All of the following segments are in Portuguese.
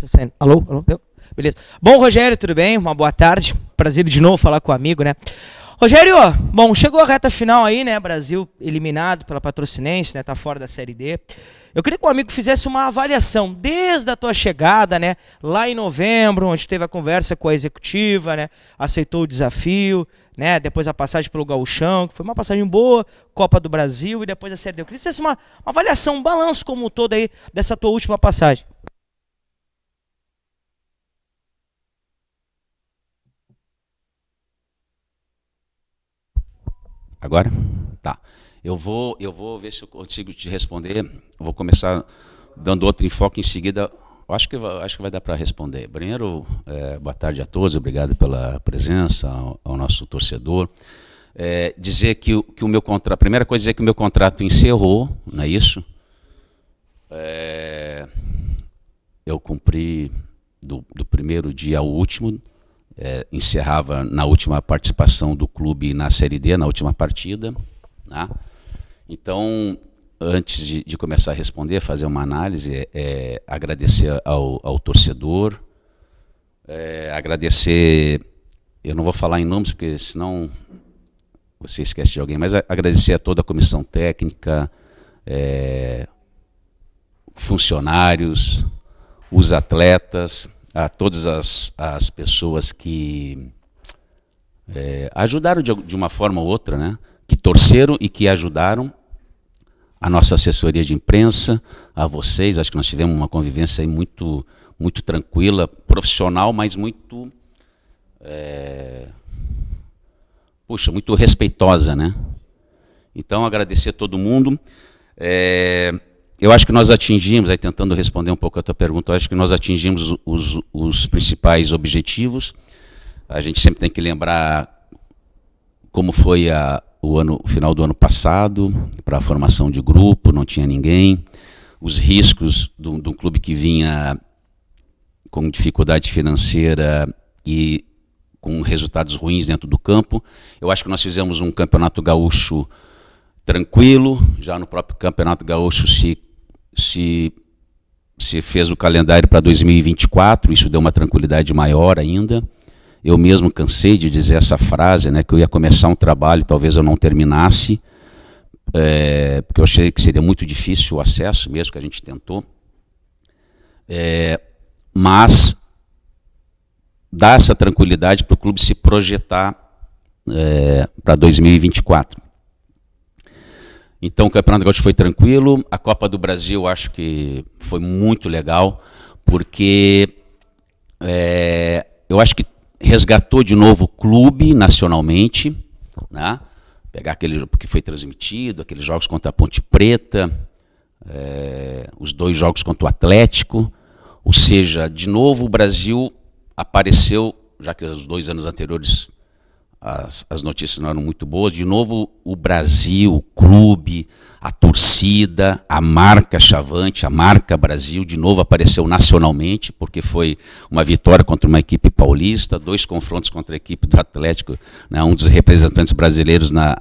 precisa sair. Alô? Alô? Deu? Beleza. Bom, Rogério, tudo bem? Uma boa tarde. Prazer de novo falar com o amigo, né? Rogério, bom, chegou a reta final aí, né? Brasil eliminado pela Patrocinense, né? Tá fora da Série D. Eu queria que o amigo fizesse uma avaliação desde a tua chegada, né? Lá em novembro, onde teve a conversa com a executiva, né? Aceitou o desafio, né? Depois a passagem pelo Gauchão, que foi uma passagem boa, Copa do Brasil e depois a Série D. Eu queria que fizesse uma, uma avaliação, um balanço como um todo aí dessa tua última passagem. Agora? Tá. Eu vou, eu vou ver se eu consigo te responder. Vou começar dando outro enfoque em seguida. Acho que, acho que vai dar para responder. primeiro é, boa tarde a todos. Obrigado pela presença ao, ao nosso torcedor. É, dizer que, que o meu contrato. Primeira coisa é dizer que o meu contrato encerrou, não é isso? É, eu cumpri do, do primeiro dia ao último é, encerrava na última participação do clube na Série D, na última partida. Né? Então, antes de, de, começar a responder, fazer uma análise, é, é, agradecer ao, ao torcedor, é, agradecer, eu não vou falar em nomes, porque senão você esquece de alguém, mas agradecer a toda a comissão técnica, é, funcionários, os atletas, a todas as, as pessoas que é, ajudaram de, de, uma forma ou outra, né? que torceram e que ajudaram a nossa assessoria de imprensa, a vocês. Acho que nós tivemos uma convivência muito, muito tranquila, profissional, mas muito. É, puxa, muito respeitosa, né? Então, agradecer a todo mundo. É, eu acho que nós atingimos, aí tentando responder um pouco a tua pergunta, eu acho que nós atingimos os, os principais objetivos. A gente sempre tem que lembrar como foi a, o ano, o final do ano passado, para a formação de grupo, não tinha ninguém. Os riscos de um clube que vinha com dificuldade financeira e com resultados ruins dentro do campo. Eu acho que nós fizemos um campeonato gaúcho tranquilo, já no próprio campeonato gaúcho se se, se fez o calendário para 2024, isso deu uma tranquilidade maior ainda. Eu mesmo cansei de dizer essa frase, né, que eu ia começar um trabalho, talvez eu não terminasse, é, porque eu achei que seria muito difícil o acesso, mesmo que a gente tentou. É, mas dá essa tranquilidade para o clube se projetar é, para 2024. Então o Campeonato Gaúcho foi tranquilo. A Copa do Brasil acho que foi muito legal, porque é, eu acho que resgatou de novo o clube nacionalmente, né? Pegar aquele que foi transmitido, aqueles jogos contra a Ponte Preta, é, os dois jogos contra o Atlético. Ou seja, de novo o Brasil apareceu, já que os dois anos anteriores as, as notícias não eram muito boas. De novo, o Brasil, o clube, a torcida, a marca Chavante, a marca Brasil, de novo apareceu nacionalmente, porque foi uma vitória contra uma equipe paulista, dois confrontos contra a equipe do Atlético, né, um dos representantes brasileiros na,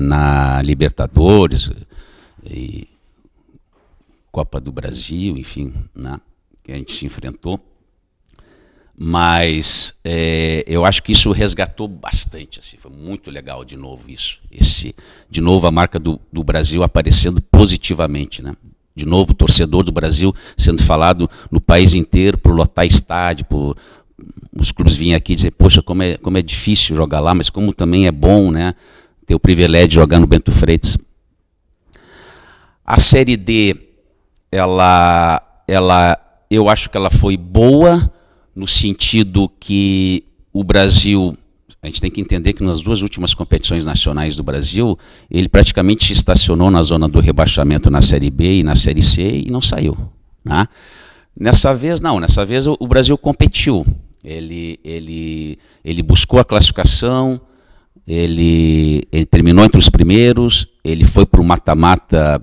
na Libertadores, Copa do Brasil, enfim, né, que a gente se enfrentou mas é, eu acho que isso resgatou bastante, assim, foi muito legal de novo isso, esse, de novo a marca do, do Brasil aparecendo positivamente, né? De novo, o torcedor do Brasil sendo falado no país inteiro por lotar estádio, por os clubes vinham aqui dizer, poxa, como é, como é difícil jogar lá, mas como também é bom, né? Ter o privilégio de jogar no Bento Freitas. A série D, ela, ela, eu acho que ela foi boa no sentido que o Brasil a gente tem que entender que nas duas últimas competições nacionais do Brasil, ele praticamente estacionou na zona do rebaixamento na Série B e na Série C e não saiu. Né? Nessa vez, não, nessa vez o, Brasil competiu. Ele, ele, ele buscou a classificação, ele, ele terminou entre os primeiros, ele foi para o mata-mata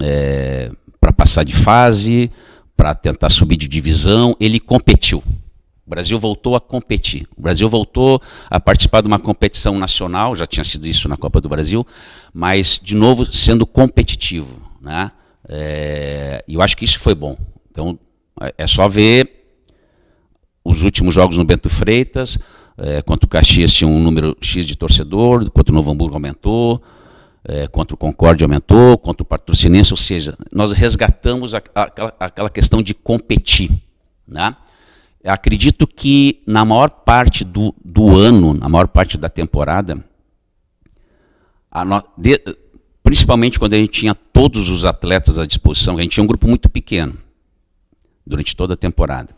é, para passar de fase, para tentar subir de divisão, ele competiu. O Brasil voltou a competir. O Brasil voltou a participar de uma competição nacional, já tinha sido isso na Copa do Brasil, mas, de novo, sendo competitivo. Né? É, eu acho que isso foi bom. Então, é, é só ver os últimos jogos no Bento Freitas, é, contra o Caxias tinha um número X de torcedor, contra o Novo Hamburgo aumentou, é, contra o Concorde aumentou, contra o Patrocinense, ou seja, nós resgatamos a, a, aquela, aquela questão de competir. Né? Eu acredito que na maior parte do, do ano, na maior parte da temporada, no, de, principalmente quando a gente tinha todos os atletas à disposição, a gente tinha um grupo muito pequeno durante toda a temporada.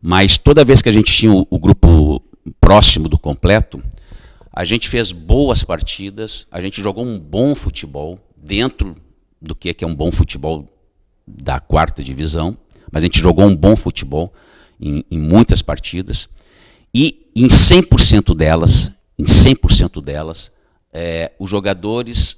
Mas toda vez que a gente tinha o, o grupo próximo do completo, a gente fez boas partidas, a gente jogou um bom futebol dentro do que é, que é um bom futebol da quarta divisão mas a gente jogou um bom futebol em, em muitas partidas. E em 100% delas, em 100% delas, é, os jogadores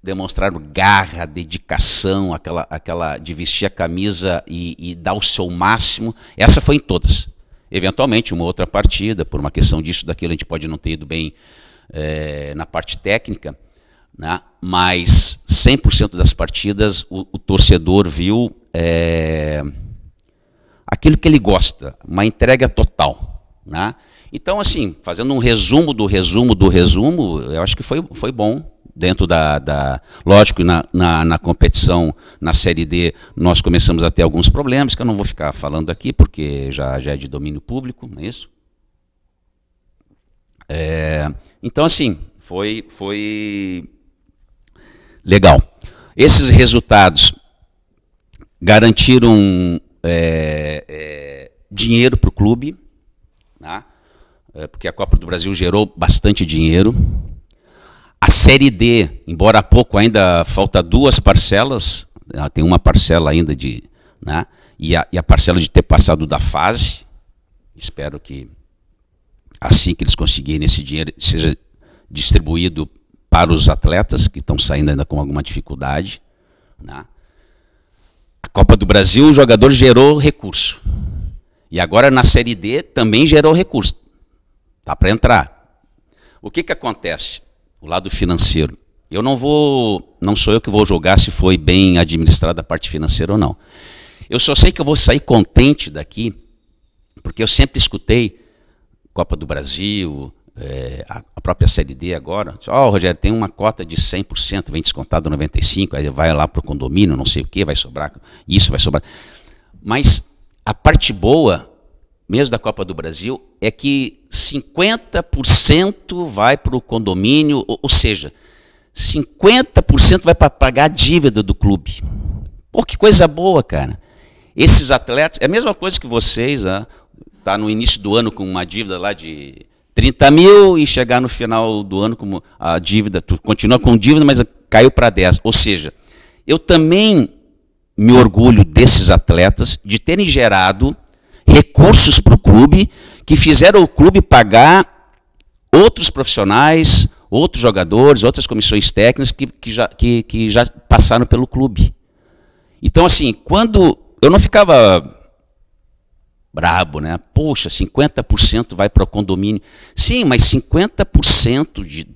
demonstraram garra, dedicação, aquela, aquela de vestir a camisa e, e dar o seu máximo. Essa foi em todas. Eventualmente, uma outra partida, por uma questão disso, daquilo, a gente pode não ter ido bem é, na parte técnica, né? mas 100% das partidas o, o torcedor viu é, aquilo que ele gosta, uma entrega total. Né? Então, assim, fazendo um resumo do resumo do resumo, eu acho que foi, foi bom. Dentro da. da lógico, na, na, na, competição, na Série D, nós começamos a ter alguns problemas, que eu não vou ficar falando aqui, porque já, já é de domínio público, não é isso? É, então, assim, foi, foi Legal. Esses resultados garantiram é, é, dinheiro para o clube, né? é, porque a Copa do Brasil gerou bastante dinheiro. A Série D, embora há pouco ainda falta duas parcelas, né? tem uma parcela ainda de. Né? E, a, e a parcela de ter passado da fase. Espero que assim que eles conseguirem esse dinheiro seja distribuído para os atletas que estão saindo ainda com alguma dificuldade. Né? A Copa do Brasil, o jogador gerou recurso. E agora na Série D também gerou recurso. Tá para entrar. O que, que acontece? O lado financeiro. Eu não vou, não sou eu que vou jogar se foi bem administrada a parte financeira ou não. Eu só sei que eu vou sair contente daqui, porque eu sempre escutei Copa do Brasil, é, a própria CLD agora, ó, oh, Rogério, tem uma cota de 100%, vem descontado 95%, aí vai lá para o condomínio, não sei o que, vai sobrar, isso vai sobrar. Mas a parte boa, mesmo da Copa do Brasil, é que 50% vai para o condomínio, ou, ou seja, 50% vai para pagar a dívida do clube. Pô, que coisa boa, cara. Esses atletas, é a mesma coisa que vocês, ah, tá no início do ano com uma dívida lá de 30 mil e chegar no final do ano com a dívida, tu continua com dívida, mas caiu para 10. Ou seja, eu também me orgulho desses atletas de terem gerado recursos para o clube que fizeram o clube pagar outros profissionais, outros jogadores, outras comissões técnicas que, que, já, que, que já passaram pelo clube. Então, assim, quando eu não ficava brabo, né? Poxa, 50% vai para o condomínio. Sim, mas 50% de,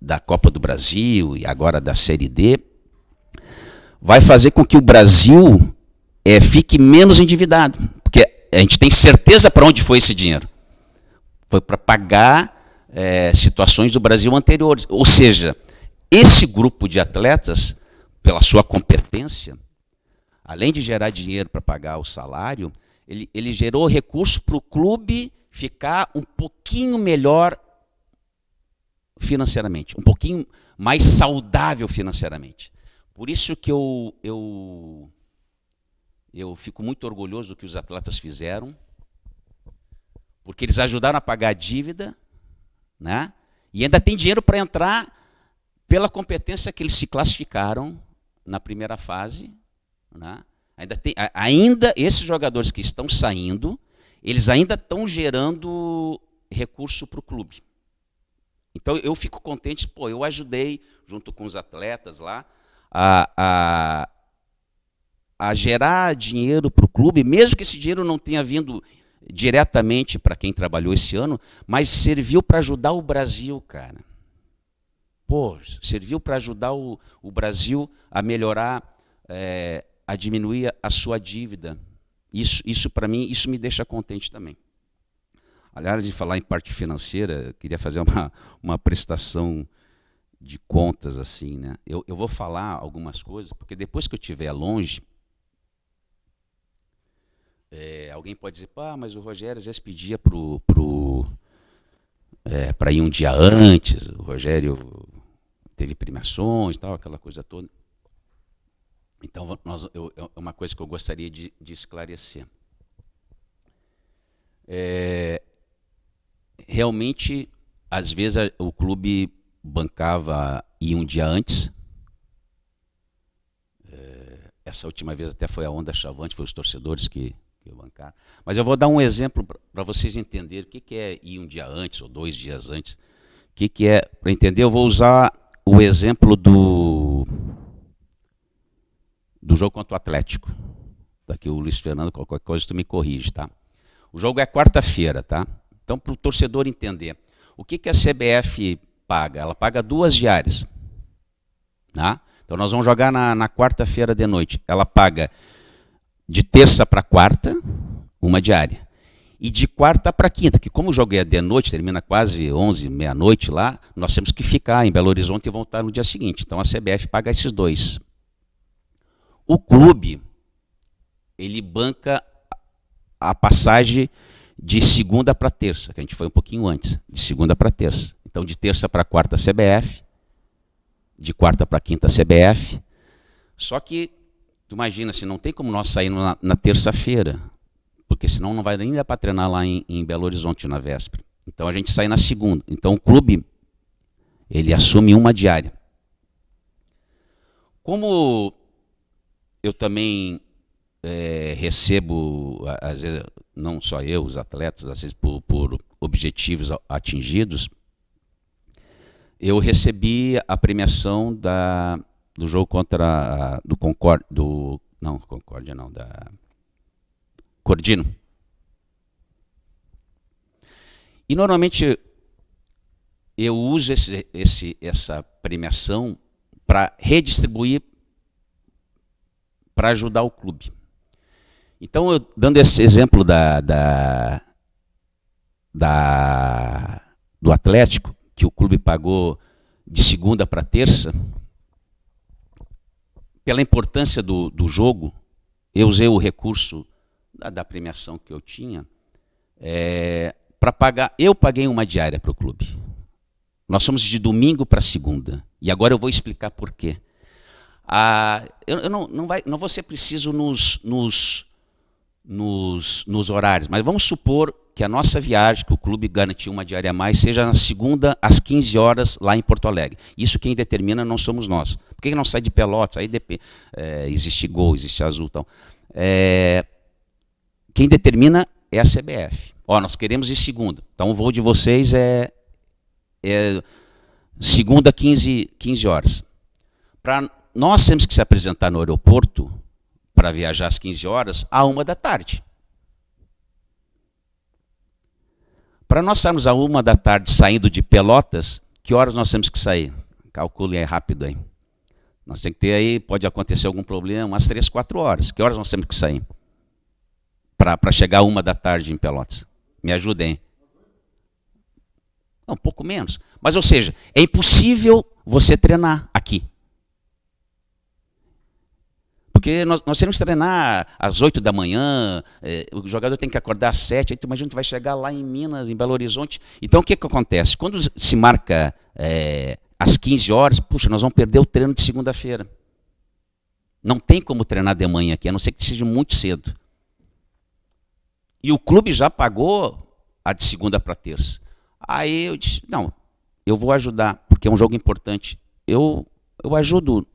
da Copa do Brasil e agora da Série D vai fazer com que o Brasil é, fique menos endividado. Porque a gente tem certeza para onde foi esse dinheiro. Foi para pagar é, situações do Brasil anteriores. Ou seja, esse grupo de atletas, pela sua competência, além de gerar dinheiro para pagar o salário, ele, ele gerou recurso para o clube ficar um pouquinho melhor financeiramente, um pouquinho mais saudável financeiramente. Por isso que eu, eu, eu fico muito orgulhoso do que os atletas fizeram, porque eles ajudaram a pagar a dívida, né? e ainda tem dinheiro para entrar pela competência que eles se classificaram na primeira fase, né? Ainda, tem, ainda esses jogadores que estão saindo, eles ainda estão gerando recurso para o clube. Então eu fico contente, pô, eu ajudei, junto com os atletas lá, a, a, a gerar dinheiro para o clube, mesmo que esse dinheiro não tenha vindo diretamente para quem trabalhou esse ano, mas serviu para ajudar o Brasil, cara. Pô, serviu para ajudar o, o Brasil a melhorar é, a diminuir a sua dívida. Isso, isso para mim, isso me deixa contente também. Aliás, de falar em parte financeira, queria fazer uma, uma prestação de contas assim, né? Eu, eu vou falar algumas coisas, porque depois que eu estiver longe, é, alguém pode dizer, pá, mas o Rogério às vezes pedia pro, pro, é, para ir um dia antes, o Rogério teve premiações tal, aquela coisa toda. Então, nós, eu, é uma coisa que eu gostaria de, de esclarecer. É, realmente, às vezes o clube bancava e um dia antes. É, essa última vez até foi a onda chavante, foi os torcedores que, que bancaram. Mas eu vou dar um exemplo para vocês entenderem o que, que é ir um dia antes ou dois dias antes. O que, que é, para entender, eu vou usar o exemplo do jogo contra o Atlético. Daqui o Luiz Fernando, qualquer coisa, tu me corrige, tá? O jogo é quarta-feira, tá? Então, para o torcedor entender, o que, que a CBF paga? Ela paga duas diárias. Tá? Então, nós vamos jogar na, na quarta-feira de noite. Ela paga de terça para quarta, uma diária. E de quarta para quinta, que como o jogo é de noite, termina quase 11, meia-noite lá, nós temos que ficar em Belo Horizonte e voltar no dia seguinte. Então, a CBF paga esses dois. O clube ele banca a passagem de segunda para terça, que a gente foi um pouquinho antes, de segunda para terça. Então de terça para quarta CBF, de quarta para quinta CBF. Só que tu imagina se assim, não tem como nós sairmos na, na terça-feira, porque senão não vai nem dar para treinar lá em, em Belo Horizonte na véspera. Então a gente sai na segunda. Então o clube ele assume uma diária. Como eu também é, recebo, às vezes, não só eu, os atletas, às vezes por, por objetivos atingidos, eu recebi a premiação da, do jogo contra do Concórdia, do, não, Concórdia não, da Cordino. E normalmente eu uso esse, esse, essa premiação para redistribuir para ajudar o clube. Então, eu, dando esse exemplo da, da, da, do Atlético, que o clube pagou de segunda para terça, pela importância do, do jogo, eu usei o recurso da, da premiação que eu tinha é, para pagar. Eu paguei uma diária para o clube. Nós somos de domingo para segunda. E agora eu vou explicar por quê. Ah, eu, eu não, não, vai, não vou ser preciso nos, nos, nos, nos horários, mas vamos supor que a nossa viagem, que o clube garantiu uma diária a mais, seja na segunda às 15 horas lá em Porto Alegre. Isso quem determina não somos nós. Por que não sai de Pelotas? Aí é, existe gol, existe azul. Então. É, quem determina é a CBF. Ó, nós queremos ir segunda. Então o voo de vocês é, é segunda 15, 15 horas. Para nós temos que se apresentar no aeroporto para viajar às 15 horas, à uma da tarde. Para nós estarmos à uma da tarde saindo de Pelotas, que horas nós temos que sair? Calculem aí rápido aí. Nós temos que ter aí, pode acontecer algum problema, umas três, quatro horas. Que horas nós temos que sair? Para chegar à uma da tarde em Pelotas. Me ajudem. Não, um pouco menos. Mas, ou seja, é impossível você treinar aqui. Porque nós, nós temos que treinar às 8 da manhã, é, o jogador tem que acordar às 7, aí tu imagina vai chegar lá em Minas, em Belo Horizonte. Então o que, que acontece? Quando se marca é, às 15 horas, puxa, nós vamos perder o treino de segunda-feira. Não tem como treinar de manhã aqui, a não ser que seja muito cedo. E o clube já pagou a de segunda para terça. Aí eu disse, não, eu vou ajudar, porque é um jogo importante. Eu, eu ajudo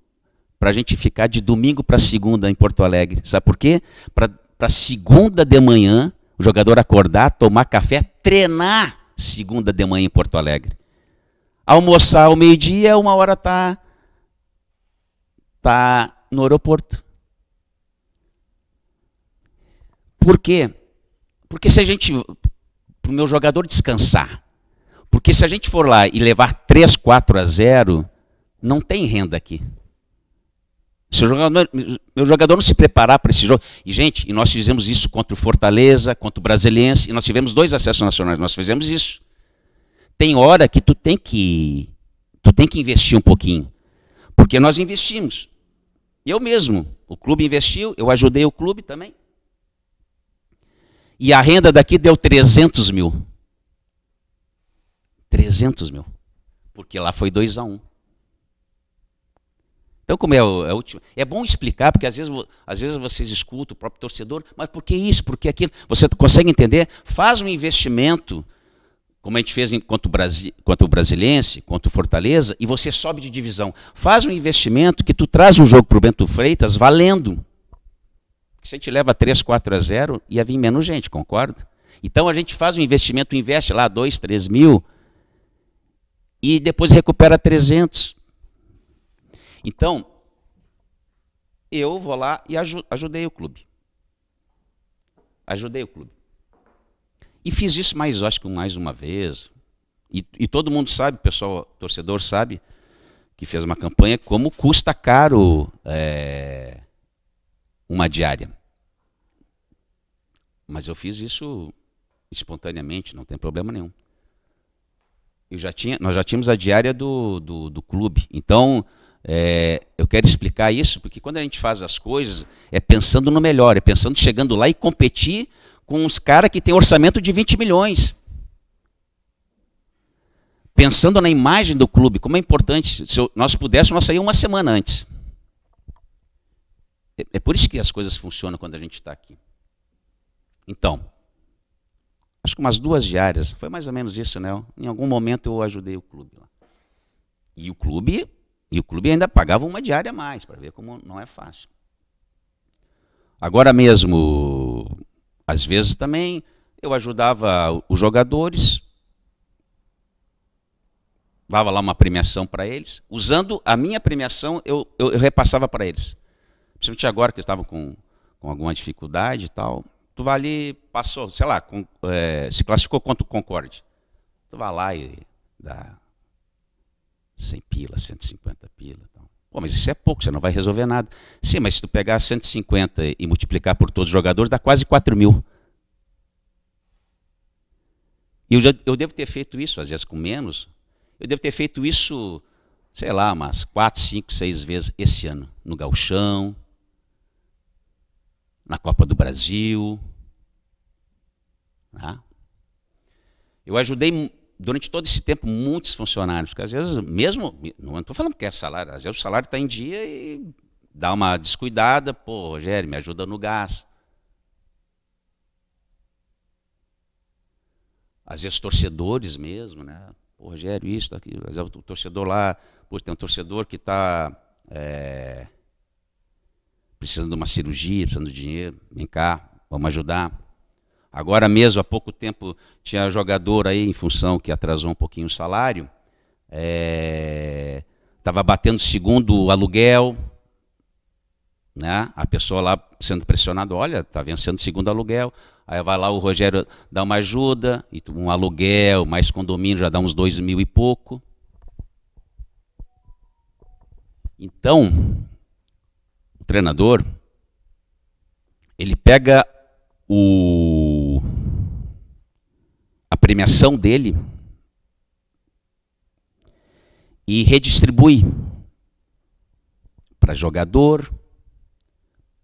para a gente ficar de domingo para segunda em Porto Alegre. Sabe por quê? Para segunda de manhã, o jogador acordar, tomar café, treinar segunda de manhã em Porto Alegre. Almoçar ao meio-dia, uma hora tá tá no aeroporto. Por quê? Porque se a gente para o meu jogador descansar, porque se a gente for lá e levar 3, 4 a 0, não tem renda aqui. Se o jogador, meu jogador não se preparar para esse jogo. E, gente, e nós fizemos isso contra o Fortaleza, contra o Brasiliense, e nós tivemos dois acessos nacionais, nós fizemos isso. Tem hora que tu tem que. Tu tem que investir um pouquinho. Porque nós investimos. Eu mesmo. O clube investiu, eu ajudei o clube também. E a renda daqui deu 300 mil. 300 mil. Porque lá foi 2 a 1. Um. Então, como é a é última. É bom explicar, porque às vezes, às vezes vocês escutam o próprio torcedor, mas por que isso, por que aquilo? Você consegue entender? Faz um investimento, como a gente fez enquanto o, Brasi, quanto o Brasiliense, o Fortaleza, e você sobe de divisão. Faz um investimento que tu traz um jogo para o Bento Freitas valendo. Porque se a gente leva 3, 4 a 0, ia vir menos gente, concorda? Então a gente faz um investimento, investe lá 2, 3 mil, e depois recupera 300. Então, eu vou lá e aj ajudei o clube. Ajudei o clube. E fiz isso mais, acho que mais uma vez. E, e todo mundo sabe, pessoal, torcedor sabe, que fez uma campanha, como custa caro é, uma diária. Mas eu fiz isso espontaneamente, não tem problema nenhum. Eu já tinha, nós já tínhamos a diária do, do, do clube. Então, é, eu quero explicar isso porque quando a gente faz as coisas é pensando no melhor, é pensando chegando lá e competir com os caras que têm orçamento de 20 milhões. Pensando na imagem do clube, como é importante. Se nós pudéssemos, nós saímos uma semana antes. É, é por isso que as coisas funcionam quando a gente está aqui. Então, acho que umas duas diárias, foi mais ou menos isso, né? Em algum momento eu ajudei o clube E o clube e o clube ainda pagava uma diária a mais, para ver como não é fácil. Agora mesmo, às vezes também, eu ajudava os jogadores, dava lá uma premiação para eles. Usando a minha premiação, eu, eu, eu repassava para eles. Principalmente agora que estavam com, com alguma dificuldade e tal. Tu vai ali, passou, sei lá, com, é, se classificou contra o Concorde. Tu vai lá e dá 100 pila, 150 pila. Então. Pô, mas isso é pouco, você não vai resolver nada. Sim, mas se tu pegar 150 e multiplicar por todos os jogadores, dá quase 4 mil. E eu, eu devo ter feito isso, às vezes com menos. Eu devo ter feito isso, sei lá, umas 4, 5, 6 vezes esse ano. No Galchão, na Copa do Brasil. Tá? Eu ajudei durante todo esse tempo, muitos funcionários, porque às vezes, mesmo, não é estou falando que é salário, às vezes o salário está em dia e dá uma descuidada, pô, Rogério, me ajuda no gás. Às vezes torcedores mesmo, né? Pô, Rogério, isso, aquilo. Às vezes o torcedor lá, pô, tem um torcedor que está é, precisando de uma cirurgia, precisando de dinheiro, vem cá, vamos ajudar. Agora mesmo, há pouco tempo, tinha jogador aí, em função que atrasou um pouquinho o salário, estava eh, é, batendo segundo aluguel, né? A pessoa lá sendo pressionada, olha, está vencendo segundo aluguel. Aí vai lá o Rogério dá uma ajuda, um aluguel, mais condomínio já dá uns dois mil e pouco. Então, o treinador ele pega o premiação dele e redistribui para jogador,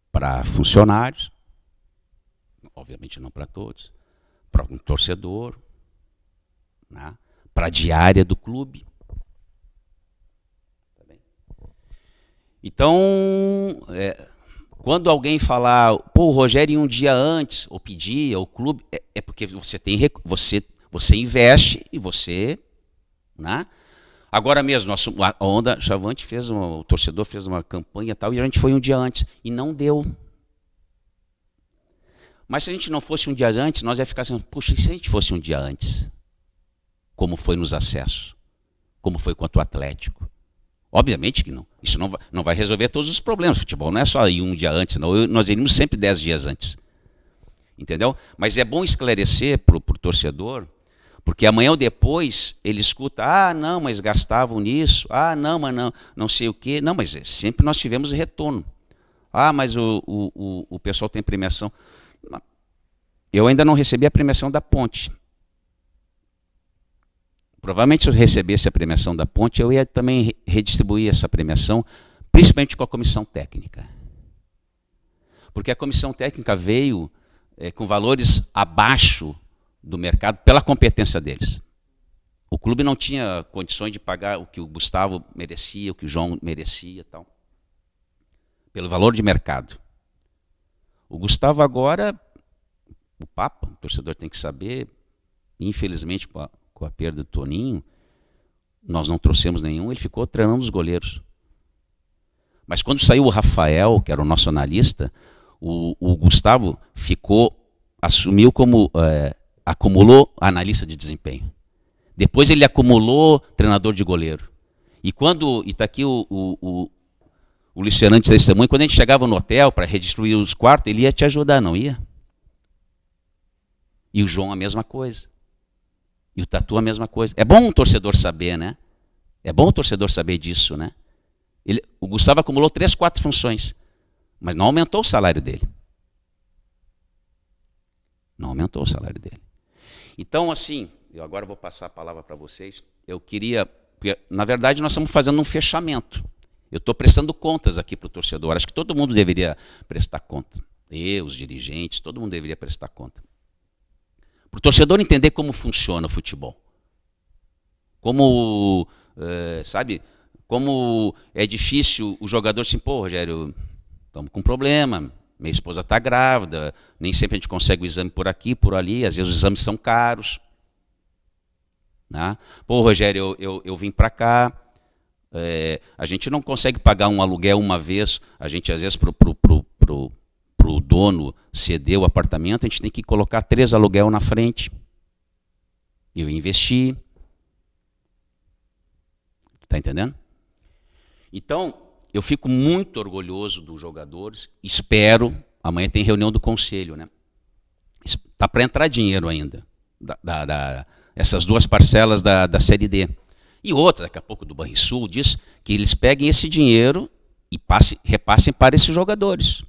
para funcionários, obviamente não para todos, para um torcedor, né? para a diária do clube. Tá então, é, quando alguém falar, pô, o Rogério um dia antes, ou pedia, o clube, é, é, porque você tem você você investe e você, né? Agora mesmo, a onda Chavante fez uma, o torcedor fez uma campanha tal e a gente foi um dia antes e não deu. Mas se a gente não fosse um dia antes, nós ia ficar assim, puxa, e se a gente fosse um dia antes? Como foi nos acessos? Como foi contra o Atlético? Obviamente que não. Isso não vai, não vai resolver todos os problemas. Futebol não é só ir um dia antes, não. Eu, nós iríamos sempre dez dias antes. Entendeu? Mas é bom esclarecer para o torcedor, porque amanhã ou depois ele escuta, ah, não, mas gastavam nisso, ah, não, mas não, não sei o quê. Não, mas é, sempre nós tivemos retorno. Ah, mas o, o, o, o pessoal tem premiação. Eu ainda não recebi a premiação da ponte. Provavelmente, se eu recebesse a premiação da Ponte, eu ia também redistribuir essa premiação, principalmente com a comissão técnica. Porque a comissão técnica veio é, com valores abaixo do mercado pela competência deles. O clube não tinha condições de pagar o que o Gustavo merecia, o que o João merecia, tal, pelo valor de mercado. O Gustavo agora, o Papa, o torcedor tem que saber, infelizmente com a com a perda do Toninho, nós não trouxemos nenhum, ele ficou treinando os goleiros. Mas quando saiu o Rafael, que era o nosso analista, o, o Gustavo ficou, assumiu como, é, acumulou analista de desempenho. Depois ele acumulou treinador de goleiro. E quando, e está aqui o, o, o, o Luciano testemunho, quando a gente chegava no hotel para redistribuir os quartos, ele ia te ajudar, não ia? E o João a mesma coisa. E o tatu a mesma coisa. É bom o torcedor saber, né? É bom o torcedor saber disso, né? Ele, o Gustavo acumulou três, quatro funções, mas não aumentou o salário dele. Não aumentou o salário dele. Então, assim, eu agora vou passar a palavra para vocês. Eu queria, porque, na verdade, nós estamos fazendo um fechamento. Eu estou prestando contas aqui para o torcedor. Acho que todo mundo deveria prestar conta. Eu, os dirigentes, todo mundo deveria prestar conta. Para o torcedor entender como funciona o futebol. Como, é, sabe, como é difícil o jogador se impor, Rogério, estamos com um problema, minha esposa está grávida, nem sempre a gente consegue o exame por aqui, por ali, às vezes os exames são caros. Né? Pô, Rogério, eu, eu, eu vim para cá, é, a gente não consegue pagar um aluguel uma vez, a gente às vezes pro, pro, pro, pro, para o dono ceder o apartamento, a gente tem que colocar três aluguel na frente. Eu investi. Está entendendo? Então, eu fico muito orgulhoso dos jogadores. Espero. Amanhã tem reunião do conselho, né? Está para entrar dinheiro ainda. Da, da, da, essas duas parcelas da, da Série D. E outra, daqui a pouco, do Banrisul, diz que eles peguem esse dinheiro e passe, repassem para esses jogadores.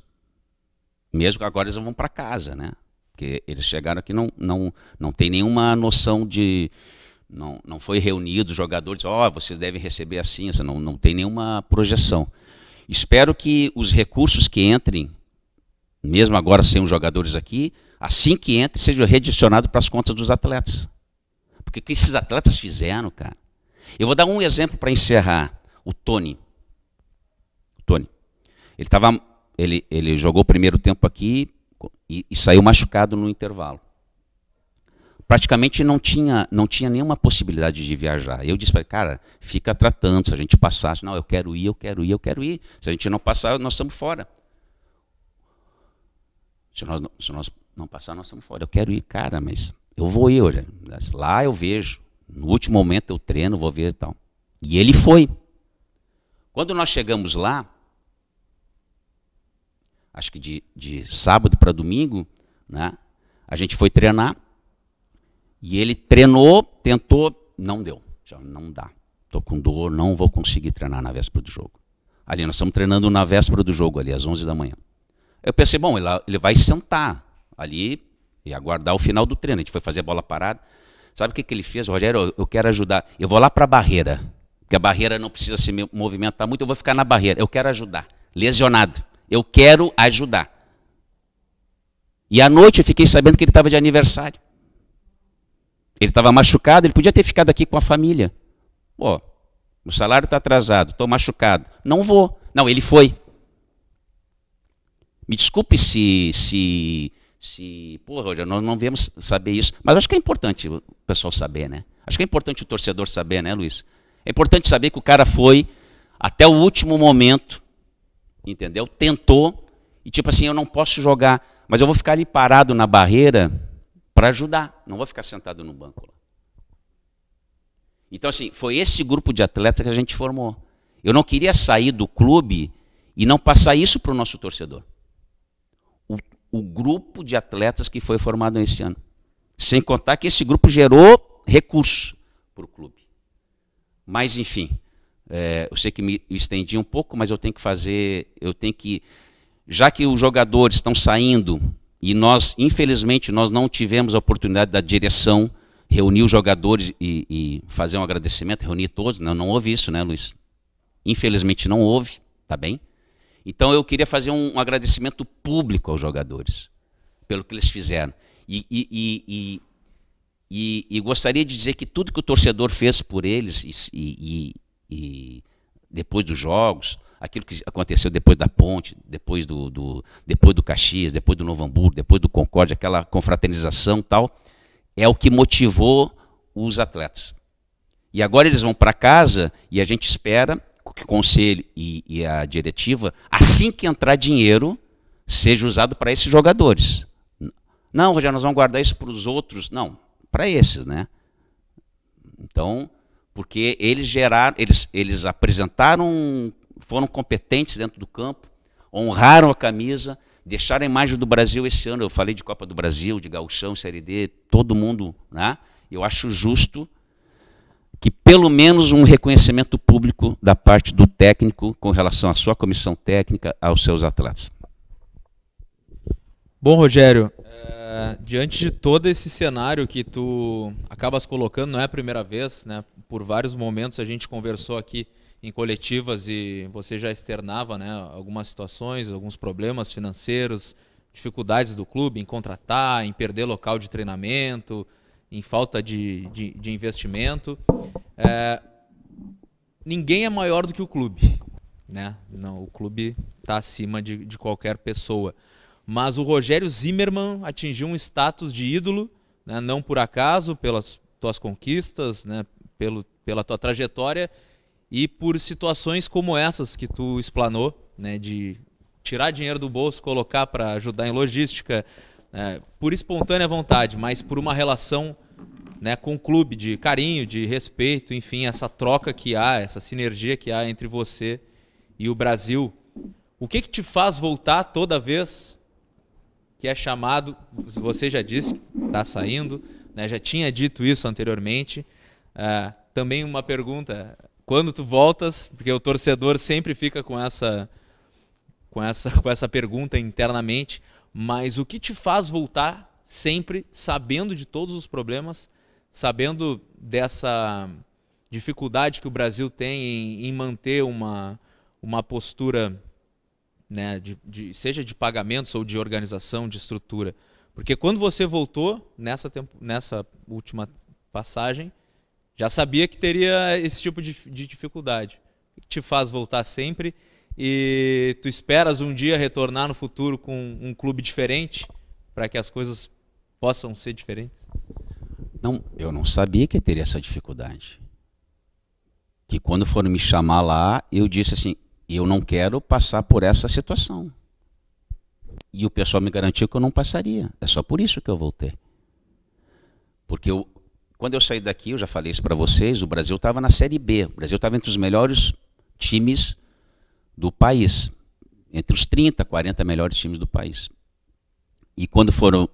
Mesmo agora eles vão para casa, né? Porque eles chegaram aqui não não não tem nenhuma noção de não, não foi reunido os jogadores, ó, oh, vocês devem receber assim, essa assim, não não tem nenhuma projeção. Espero que os recursos que entrem mesmo agora sem os jogadores aqui, assim que entrem seja redicionado para as contas dos atletas. Porque o que esses atletas fizeram, cara? Eu vou dar um exemplo para encerrar. O Tony. O Tony. Ele estava ele, ele jogou o primeiro tempo aqui e, e saiu machucado no intervalo. Praticamente não tinha, não tinha nenhuma possibilidade de viajar. Eu disse para ele, cara, fica tratando. Se a gente passar, não, eu quero ir, eu quero ir, eu quero ir. Se a gente não passar, nós estamos fora. Se nós, não, se nós não passar, nós estamos fora. Eu quero ir, cara, mas eu vou ir. Hoje. Lá eu vejo. No último momento eu treino, vou ver e tal. E ele foi. Quando nós chegamos lá, acho que de, de sábado para domingo, né? A gente foi treinar e ele treinou, tentou, não deu. Já não dá. Tô com dor, não vou conseguir treinar na véspera do jogo. Ali, nós estamos treinando na véspera do jogo, ali, às 11 da manhã. Eu pensei, bom, ele, ele vai sentar ali e aguardar o final do treino. A gente foi fazer a bola parada. Sabe o que, que ele fez? Rogério, eu, eu quero ajudar. Eu vou lá para a barreira, porque a barreira não precisa se movimentar muito, eu vou ficar na barreira. Eu quero ajudar. Lesionado. Eu quero ajudar. E à noite eu fiquei sabendo que ele estava de aniversário. Ele estava machucado, ele podia ter ficado aqui com a família. Pô, o salário está atrasado, estou machucado. Não vou. Não, ele foi. Me desculpe se. se se. Pô, Roger, nós não vemos saber isso. Mas acho que é importante o pessoal saber, né? Acho que é importante o torcedor saber, né, Luiz? É importante saber que o cara foi até o último momento entendeu? Tentou, e tipo assim, eu não posso jogar, mas eu vou ficar ali parado na barreira para ajudar, não vou ficar sentado no banco Então, assim, foi esse grupo de atletas que a gente formou. Eu não queria sair do clube e não passar isso para o nosso torcedor. O, o, grupo de atletas que foi formado nesse ano. Sem contar que esse grupo gerou recurso para o clube. Mas, enfim, é, eu sei que me estendi um pouco, mas eu tenho que fazer, eu tenho que, já que os jogadores estão saindo e nós, infelizmente, nós não tivemos a oportunidade da direção reunir os jogadores e, e fazer um agradecimento, reunir todos, não, né? não houve isso, né, Luiz? Infelizmente não houve, tá bem? Então eu queria fazer um, um agradecimento público aos jogadores pelo que eles fizeram. E, e, e, e, gostaria de dizer que tudo que o torcedor fez por eles e, e depois dos jogos, aquilo que aconteceu depois da ponte, depois do, do, depois do Caxias, depois do Novo Hamburgo, depois do concorde aquela confraternização tal, é o que motivou os atletas. E agora eles vão para casa e a gente espera que o conselho e, e a diretiva, assim que entrar dinheiro, seja usado para esses jogadores. Não, Rogério, nós vamos guardar isso para os outros. Não, para esses, né? Então, porque eles geraram, eles, eles apresentaram, foram competentes dentro do campo, honraram a camisa, deixaram a imagem do Brasil esse ano. Eu falei de Copa do Brasil, de Gauchão, Série D, todo mundo, né? Eu acho justo que pelo menos um reconhecimento público da parte do técnico com relação à sua comissão técnica, aos seus atletas. Bom, Rogério, é, diante de todo esse cenário que tu acabas colocando, não é a primeira vez, né? Por vários momentos a gente conversou aqui em coletivas e você já externava, né, algumas situações, alguns problemas financeiros, dificuldades do clube em contratar, em perder local de treinamento, em falta de, de, de investimento. É, ninguém é maior do que o clube, né? Não, o clube está acima de, de qualquer pessoa. Mas o Rogério Zimmermann atingiu um status de ídolo, né, não por acaso, pelas tuas conquistas, né, pelo, pela tua trajetória e por situações como essas que tu explanou, né, de tirar dinheiro do bolso, colocar para ajudar em logística, né, por espontânea vontade, mas por uma relação né, com o clube de carinho, de respeito, enfim, essa troca que há, essa sinergia que há entre você e o Brasil. O que, que te faz voltar toda vez que é chamado, você já disse, está saindo, né? já tinha dito isso anteriormente. Uh, também uma pergunta, quando tu voltas, porque o torcedor sempre fica com essa, com essa, com essa pergunta internamente, mas o que te faz voltar sempre sabendo de todos os problemas, sabendo dessa dificuldade que o Brasil tem em, em manter uma, uma postura né? De, de, seja de pagamentos ou de organização, de estrutura. Porque quando você voltou nessa, tempo, nessa última passagem, já sabia que teria esse tipo de, de dificuldade. que te faz voltar sempre e tu esperas um dia retornar no futuro com um clube diferente para que as coisas possam ser diferentes? Não, eu não sabia que teria essa dificuldade. Que quando foram me chamar lá, eu disse assim: e eu não quero passar por essa situação. E o pessoal me garantiu que eu não passaria. É só por isso que eu voltei. Porque eu, quando eu saí daqui, eu já falei isso para vocês, o Brasil estava na Série B. O Brasil estava entre os melhores times do país. Entre os 30, 40 melhores times do país. E quando foram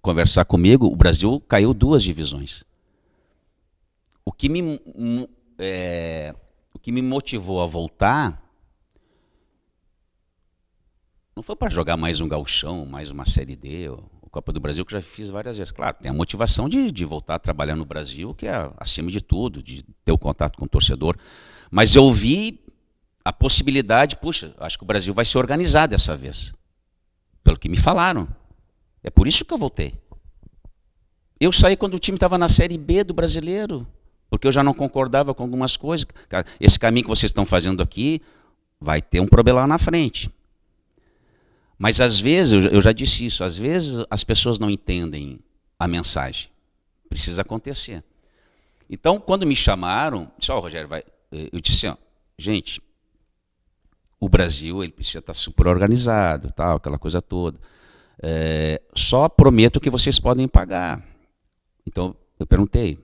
conversar comigo, o Brasil caiu duas divisões. O que me, é, o que me motivou a voltar não foi para jogar mais um galchão, mais uma Série D, ou, ou Copa do Brasil, que já fiz várias vezes. Claro, tem a motivação de, de voltar a trabalhar no Brasil, que é acima de tudo, de ter o contato com o torcedor. Mas eu vi a possibilidade, puxa, acho que o Brasil vai se organizar dessa vez. Pelo que me falaram. É por isso que eu voltei. Eu saí quando o time estava na Série B do brasileiro, porque eu já não concordava com algumas coisas. esse caminho que vocês estão fazendo aqui vai ter um problema lá na frente. Mas às vezes, eu já disse isso, às vezes as pessoas não entendem a mensagem. Precisa acontecer. Então, quando me chamaram, disse, ó, oh, Rogério, vai. Eh, eu disse, assim, ó, gente, o Brasil ele precisa estar tá super organizado, tal, aquela coisa toda. É, só prometo que vocês podem pagar. Então, eu perguntei,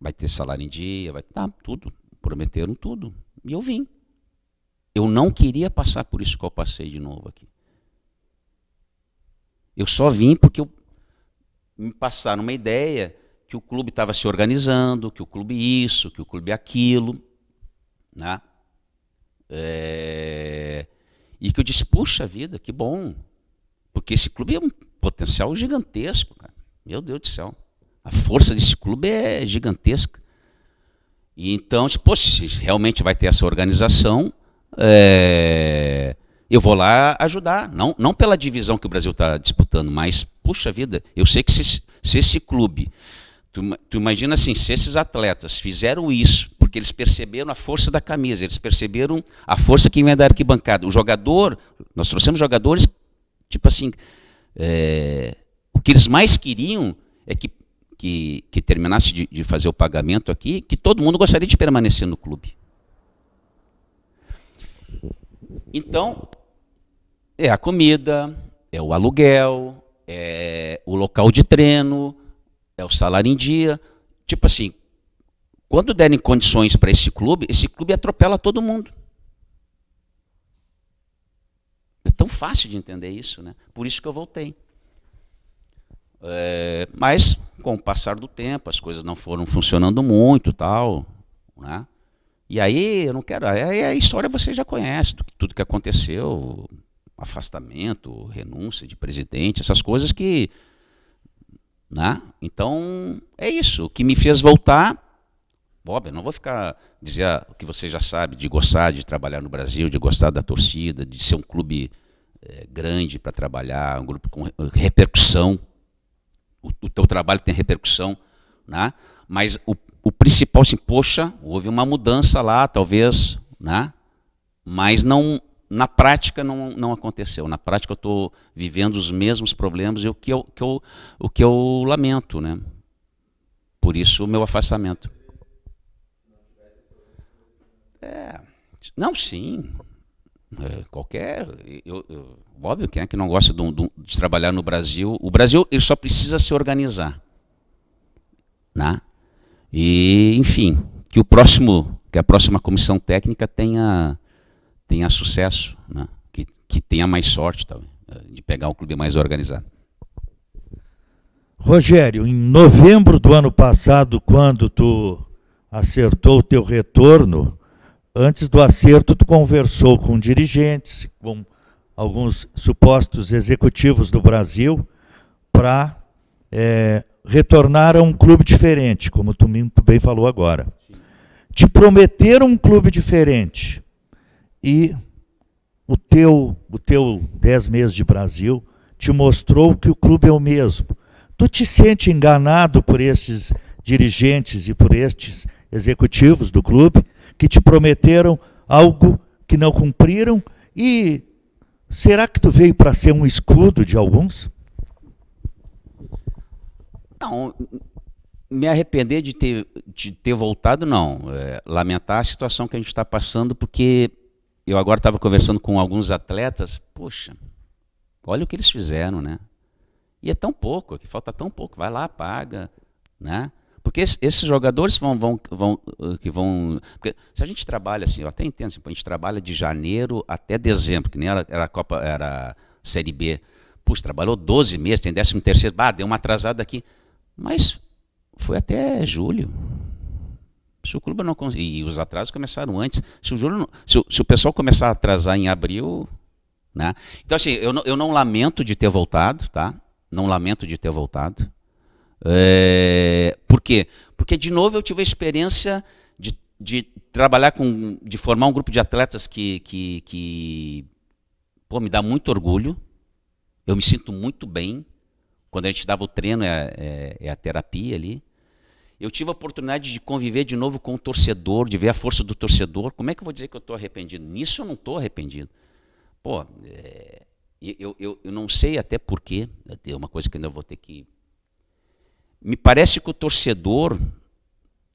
vai ter salário em dia, vai tá, tudo. Prometeram tudo. E eu vim. Eu não queria passar por isso que eu passei de novo aqui. Eu só vim porque eu, me passaram uma ideia que o clube estava se organizando, que o clube isso, que o clube aquilo, né? É... E que eu disse, puxa vida, que bom. Porque esse clube é um potencial gigantesco, cara. Meu Deus do céu. A força desse clube é gigantesca. E então, tipo, se realmente vai ter essa organização, é eu vou lá ajudar. Não, não pela divisão que o Brasil está disputando, mas, puxa vida, eu sei que se, se esse clube. Tu, tu imagina assim, se esses atletas fizeram isso, porque eles perceberam a força da camisa, eles perceberam a força que vem da arquibancada. O jogador, nós trouxemos jogadores, tipo assim, é, o que eles mais queriam é que, que, que terminasse de, de fazer o pagamento aqui, que todo mundo gostaria de permanecer no clube. Então, é a comida, é o aluguel, é o local de treino, é o salário em dia. Tipo assim, quando derem condições para esse clube, esse clube atropela todo mundo. É tão fácil de entender isso, né? Por isso que eu voltei. É, mas com o passar do tempo, as coisas não foram funcionando muito, tal, né? E aí, eu não quero. Aí a história você já conhece, tudo que aconteceu, afastamento, renúncia de presidente, essas coisas que. Né? Então, é isso. O que me fez voltar. Bob, eu não vou ficar dizer ah, o que você já sabe de gostar de trabalhar no Brasil, de gostar da torcida, de ser um clube é, grande para trabalhar, um grupo com eh, repercussão. O, o teu trabalho tem repercussão, né? Mas o, o principal, assim, poxa, houve uma mudança lá, talvez, né? Mas não na prática não, não aconteceu. Na prática eu estou vivendo os mesmos problemas e o que eu, que eu, o que eu lamento. Né? Por isso o meu afastamento. É, não, sim. É, qualquer. Eu, eu, óbvio, quem é que não gosta de, de, de, trabalhar no Brasil? O Brasil ele só precisa se organizar. Né? E, enfim, que o próximo, que a próxima comissão técnica tenha tenha sucesso, né? que, que tenha mais sorte tá, de pegar um clube mais organizado. Rogério, em novembro do ano passado, quando tu acertou o teu retorno, antes do acerto tu conversou com dirigentes, com alguns supostos executivos do Brasil, para é, retornar a um clube diferente, como tu bem falou agora. Te prometeram um clube diferente e o teu, o teu 10 meses de Brasil te mostrou que o clube é o mesmo. Tu te sente enganado por estes dirigentes e por estes executivos do clube que te prometeram algo que não cumpriram e será que tu veio para ser um escudo de alguns? Não, me arrepender de ter, de ter voltado, não. É, lamentar a situação que a gente está passando, porque eu agora estava conversando com alguns atletas, poxa, olha o que eles fizeram, né? E é tão pouco, que falta tão pouco, vai lá, paga, né? Porque esses jogadores vão, vão, vão que vão. se a gente trabalha assim, eu até entendo, assim, a gente trabalha de janeiro até dezembro, que nem era, era a Copa, era Série B. Puxa, trabalhou 12 meses, tem 13 terceiro, Bah, deu uma atrasada aqui. Mas foi até julho. Se o clube não e os atrasos começaram antes. Se o não, se, se, o pessoal começar a atrasar em abril, né? Então assim, eu não, eu não lamento de ter voltado, tá? Não lamento de ter voltado. É, por quê? Porque de novo eu tive a experiência de, de trabalhar com, de formar um grupo de atletas que, que, que pô, me dá muito orgulho. Eu me sinto muito bem. Quando a gente dava o treino, é, é, é a terapia ali. Eu tive a oportunidade de conviver de novo com o torcedor, de ver a força do torcedor. Como é que eu vou dizer que eu estou arrependido? Nisso eu não estou arrependido. Pô, é, eu, eu, eu não sei até porquê, é uma coisa que ainda vou ter que. Me parece que o torcedor,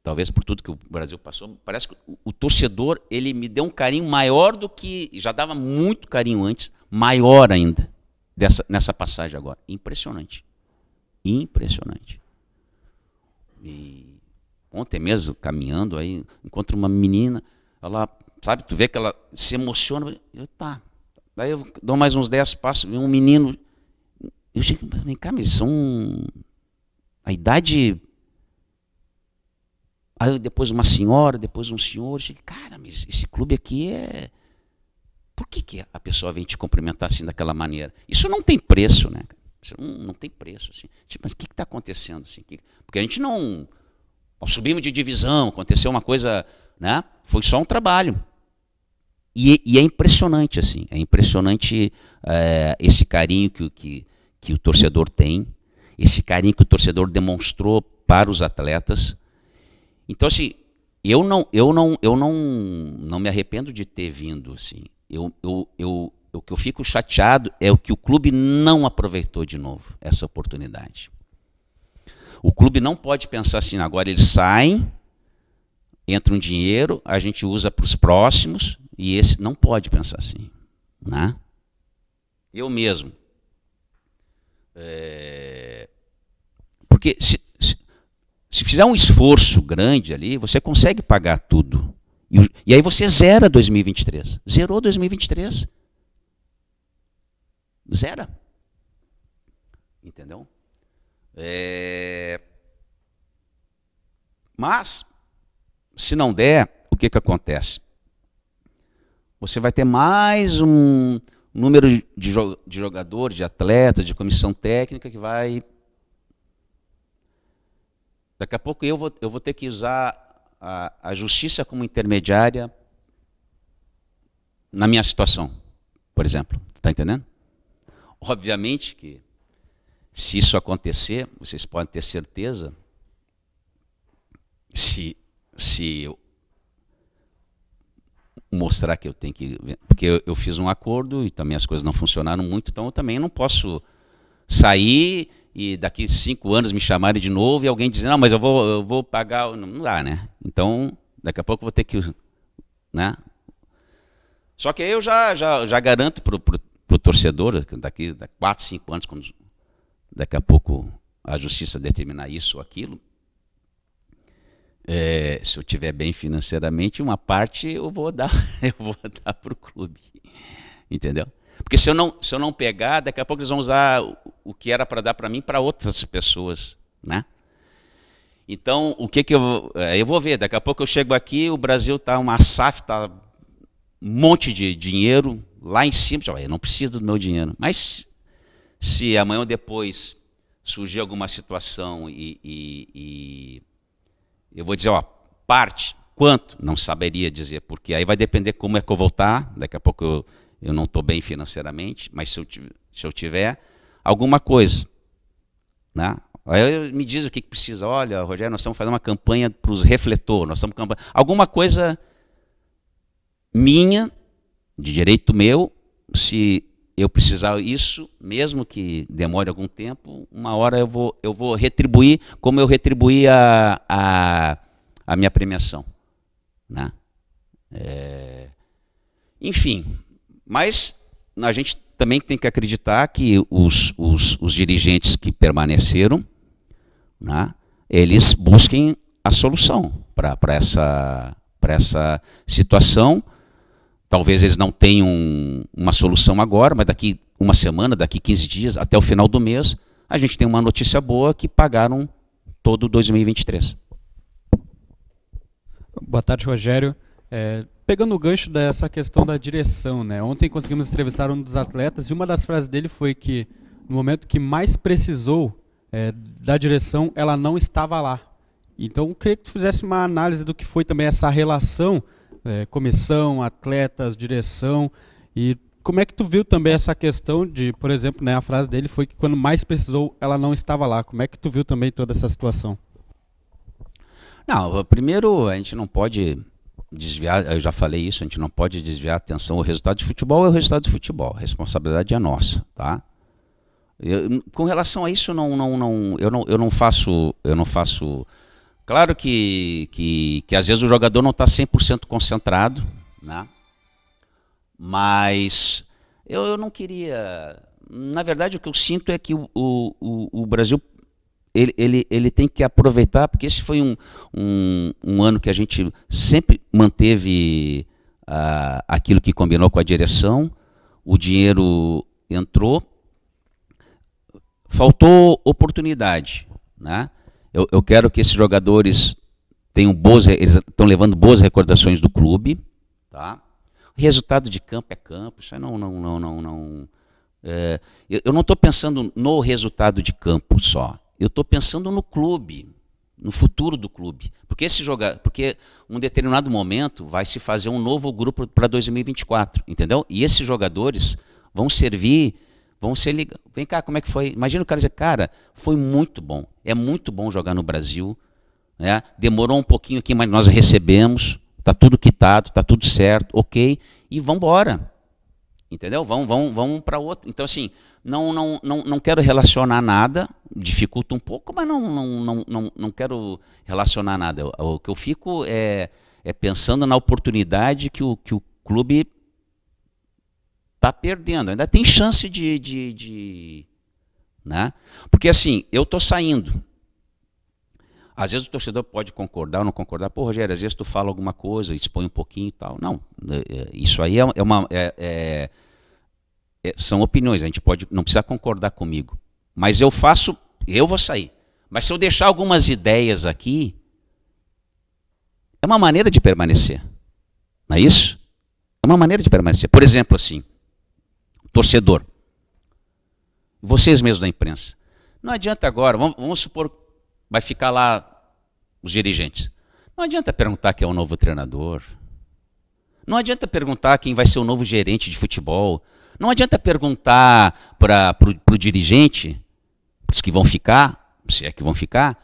talvez por tudo que o Brasil passou, parece que o, o torcedor ele me deu um carinho maior do que. Já dava muito carinho antes, maior ainda, dessa, nessa passagem agora. Impressionante. Impressionante. E ontem mesmo, caminhando aí, encontro uma menina, ela, sabe, tu vê que ela se emociona. Eu, tá. Daí eu dou mais uns 10 passos, um menino. Eu chego, mas vem cá, mas são. A idade. Aí depois uma senhora, depois um senhor. Eu digo, cara, mas esse clube aqui é. Por que, que a pessoa vem te cumprimentar assim daquela maneira? Isso não tem preço, né? não, tem preço. Assim. Tipo, mas o que está acontecendo? Assim? Porque a gente não. Ao subirmos de divisão, aconteceu uma coisa. Né? Foi só um trabalho. E, e é impressionante, assim. É impressionante é, esse carinho que, que, que o torcedor tem, esse carinho que o torcedor demonstrou para os atletas. Então, assim, eu não, eu não, eu não, não me arrependo de ter vindo, assim. Eu, eu, eu, o que eu fico chateado é o que o clube não aproveitou de novo essa oportunidade. O clube não pode pensar assim, agora eles saem, entra um dinheiro, a gente usa para os próximos, e esse não pode pensar assim. Né? Eu mesmo. É... Porque se, se, se, fizer um esforço grande ali, você consegue pagar tudo. E, e aí você zera 2023. Zerou 2023. Zera. Entendeu? É... Mas, se não der, o que, que acontece? Você vai ter mais um número de, jo de jogadores, de atletas, de comissão técnica que vai. Daqui a pouco eu vou, eu vou ter que usar a, a justiça como intermediária na minha situação, por exemplo. Está entendendo? Obviamente que, se isso acontecer, vocês podem ter certeza, se, se eu mostrar que eu tenho que. Porque eu, eu fiz um acordo e também as coisas não funcionaram muito, então eu também não posso sair e daqui cinco anos me chamarem de novo e alguém dizer, não, mas eu vou, eu vou pagar. Não dá, né? Então, daqui a pouco eu vou ter que. Né? Só que aí eu já, já, já garanto para para o torcedor, daqui a 4, 5 anos, quando daqui a pouco a justiça determinar isso ou aquilo, é, se eu tiver bem financeiramente, uma parte eu vou dar, eu vou dar para o clube, entendeu? Porque se eu não, se eu não pegar, daqui a pouco eles vão usar o, o que era para dar para mim para outras pessoas, né? Então, o que que eu é, eu vou ver, daqui a pouco eu chego aqui, o Brasil tá uma SAF, tá um monte de dinheiro, lá em cima, olha, eu não preciso do meu dinheiro. Mas se amanhã ou depois surgir alguma situação e, e, e eu vou dizer, ó, parte, quanto? Não saberia dizer, porque aí vai depender como é que eu voltar. Daqui a pouco eu, eu não estou bem financeiramente, mas se eu, se eu tiver alguma coisa, né? Aí me diz o que, que precisa. Olha, Rogério, nós estamos fazendo uma campanha para os refletores, nós estamos campanha. Alguma coisa minha de direito meu, se eu precisar isso, mesmo que demore algum tempo, uma hora eu vou, eu vou retribuir como eu retribuí a, a, a minha premiação. Né? É, enfim, mas a gente também tem que acreditar que os, os, os dirigentes que permaneceram, né, eles busquem a solução para essa, essa situação Talvez eles não tenham uma solução agora, mas daqui uma semana, daqui 15 dias, até o final do mês, a gente tem uma notícia boa que pagaram todo 2023. Boa tarde, Rogério. É, pegando o gancho dessa questão da direção, né? Ontem conseguimos entrevistar um dos atletas e uma das frases dele foi que no momento que mais precisou é, da direção, ela não estava lá. Então, eu queria que tu fizesse uma análise do que foi também essa relação é, comissão, atletas, direção. E como é que tu viu também essa questão de, por exemplo, né, a frase dele foi que quando mais precisou, ela não estava lá. Como é que tu viu também toda essa situação? Não, primeiro a gente não pode desviar, eu já falei isso, a gente não pode desviar a atenção. O resultado de futebol é o resultado de futebol, a responsabilidade é nossa, tá? Eu, com relação a isso, não, não, não, eu não, eu não faço, eu não faço Claro que, que, que às vezes o jogador não está 100% concentrado, né? mas eu, eu não queria. Na verdade, o que eu sinto é que o, o, o Brasil ele, ele, ele tem que aproveitar, porque esse foi um, um, um ano que a gente sempre manteve uh, aquilo que combinou com a direção, o dinheiro entrou, faltou oportunidade. Né? eu, eu quero que esses jogadores tenham boas, eles estão levando boas recordações do clube, tá? Resultado de campo é campo, isso aí não, não, não, não, não. É, eu não estou pensando no resultado de campo só, eu estou pensando no clube, no futuro do clube, porque esse jogar, porque um determinado momento vai se fazer um novo grupo para 2024, entendeu? E esses jogadores vão servir vão ser ligados. Vem cá, como é que foi? Imagina o cara dizer, cara, foi muito bom. É muito bom jogar no Brasil. Né? Demorou um pouquinho aqui, mas nós recebemos. Tá tudo quitado, tá tudo certo, ok. E vamos embora. Entendeu? Vão, vão, vão para outro. Então, assim, não, não, não, não quero relacionar nada, dificulta um pouco, mas não, não, não, não, não quero relacionar nada. O que eu fico é, é pensando na oportunidade que o, que o clube Está perdendo, ainda tem chance de, de, de né? Porque assim, eu estou saindo. Às vezes o torcedor pode concordar ou não concordar. Pô, Rogério, às vezes tu fala alguma coisa, expõe um pouquinho e tal. Não, né, é, isso aí é, é uma. É, é, é, são opiniões, a gente pode não precisa concordar comigo. Mas eu faço, eu vou sair. Mas se eu deixar algumas ideias aqui, é uma maneira de permanecer. Não é isso? É uma maneira de permanecer. Por exemplo, assim, torcedor. Vocês mesmos da imprensa. Não adianta agora, vamos, vamos supor que vai ficar lá os dirigentes. Não adianta perguntar quem é o novo treinador. Não adianta perguntar quem vai ser o novo gerente de futebol. Não adianta perguntar para o dirigente, para os que vão ficar, se é que vão ficar,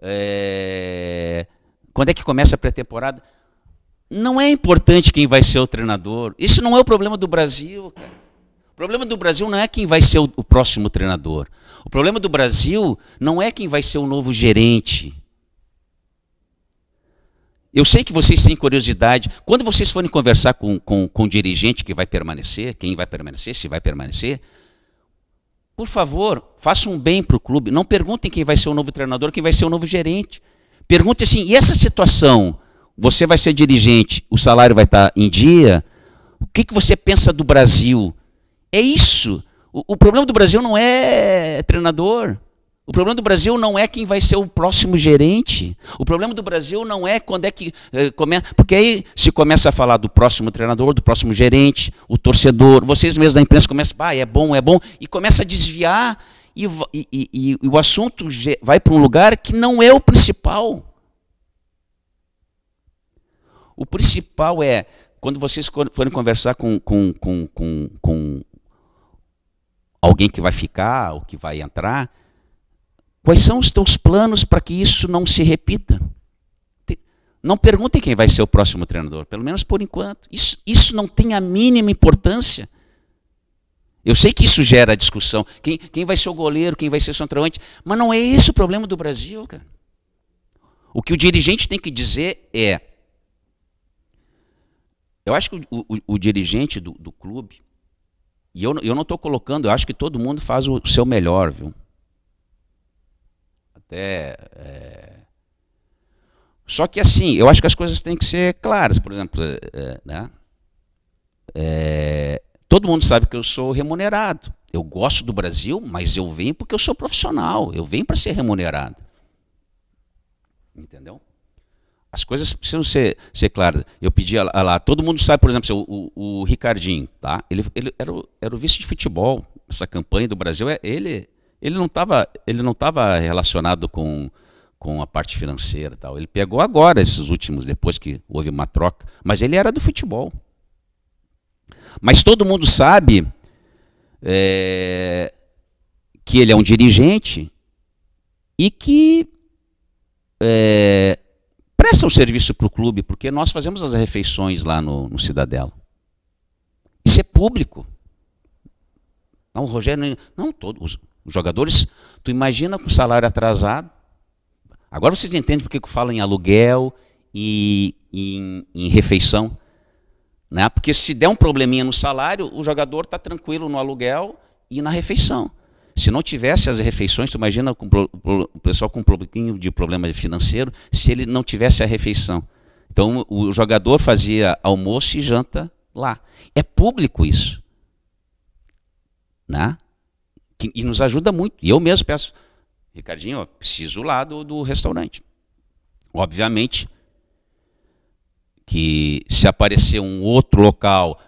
é, quando é que começa a pré-temporada. Não é importante quem vai ser o treinador. Isso não é o problema do Brasil, cara. O problema do Brasil não é quem vai ser o, o, próximo treinador. O problema do Brasil não é quem vai ser o novo gerente. Eu sei que vocês têm curiosidade. Quando vocês forem conversar com, com, com o dirigente que vai permanecer, quem vai permanecer, se vai permanecer, por favor, façam um bem para o clube. Não perguntem quem vai ser o novo treinador, quem vai ser o novo gerente. Pergunte assim: e essa situação? Você vai ser dirigente, o salário vai estar tá em dia? O que, que você pensa do Brasil? É isso. O, o problema do Brasil não é treinador. O problema do Brasil não é quem vai ser o próximo gerente. O problema do Brasil não é quando é que eh, começa. Porque aí se começa a falar do próximo treinador, do próximo gerente, o torcedor, vocês mesmos da imprensa começam, ah, é bom, é bom, e começa a desviar e, e, e, e o assunto vai para um lugar que não é o principal. O principal é quando vocês forem conversar com, com, com, com, com alguém que vai ficar ou que vai entrar. Quais são os teus planos para que isso não se repita? Não perguntem quem vai ser o próximo treinador, pelo menos por enquanto. Isso, isso não tem a mínima importância. Eu sei que isso gera discussão. Quem, quem vai ser o goleiro, quem vai ser o centroavante. Mas não é esse o problema do Brasil, cara. O que o dirigente tem que dizer é. Eu acho que o, o, o dirigente do, do clube e eu, eu não estou colocando, eu acho que todo mundo faz o seu melhor, viu? Até. É... Só que assim, eu acho que as coisas têm que ser claras. Por exemplo, é, é né? É, todo mundo sabe que eu sou remunerado. Eu gosto do Brasil, mas eu venho porque eu sou profissional. Eu venho para ser remunerado. Entendeu? As coisas precisam ser, ser claras. Eu pedi a, a lá, todo mundo sabe, por exemplo, o, o, o Ricardinho, tá? ele, ele era, o, era o vice de futebol. Essa campanha do Brasil, é ele ele não estava ele não tava relacionado com, com a parte financeira tal ele pegou agora esses últimos depois que houve uma troca mas ele era do futebol mas todo mundo sabe é, que ele é um dirigente e que é, presta o um serviço para o clube, porque nós fazemos as refeições lá no, no Cidadela. Isso é público. Não, o Rogério, não, todos os jogadores, tu imagina com o salário atrasado. Agora vocês entendem porque que eu falo em aluguel e em, em refeição. Né? Porque se der um probleminha no salário, o jogador está tranquilo no aluguel e na refeição. Se não tivesse as refeições, tu imagina o pessoal com um pouquinho de problema financeiro, se ele não tivesse a refeição. Então o jogador fazia almoço e janta lá. É público isso. Né? e nos ajuda muito. E eu mesmo peço, Ricardinho, ó, preciso lá do, do restaurante. Obviamente que se aparecer um outro local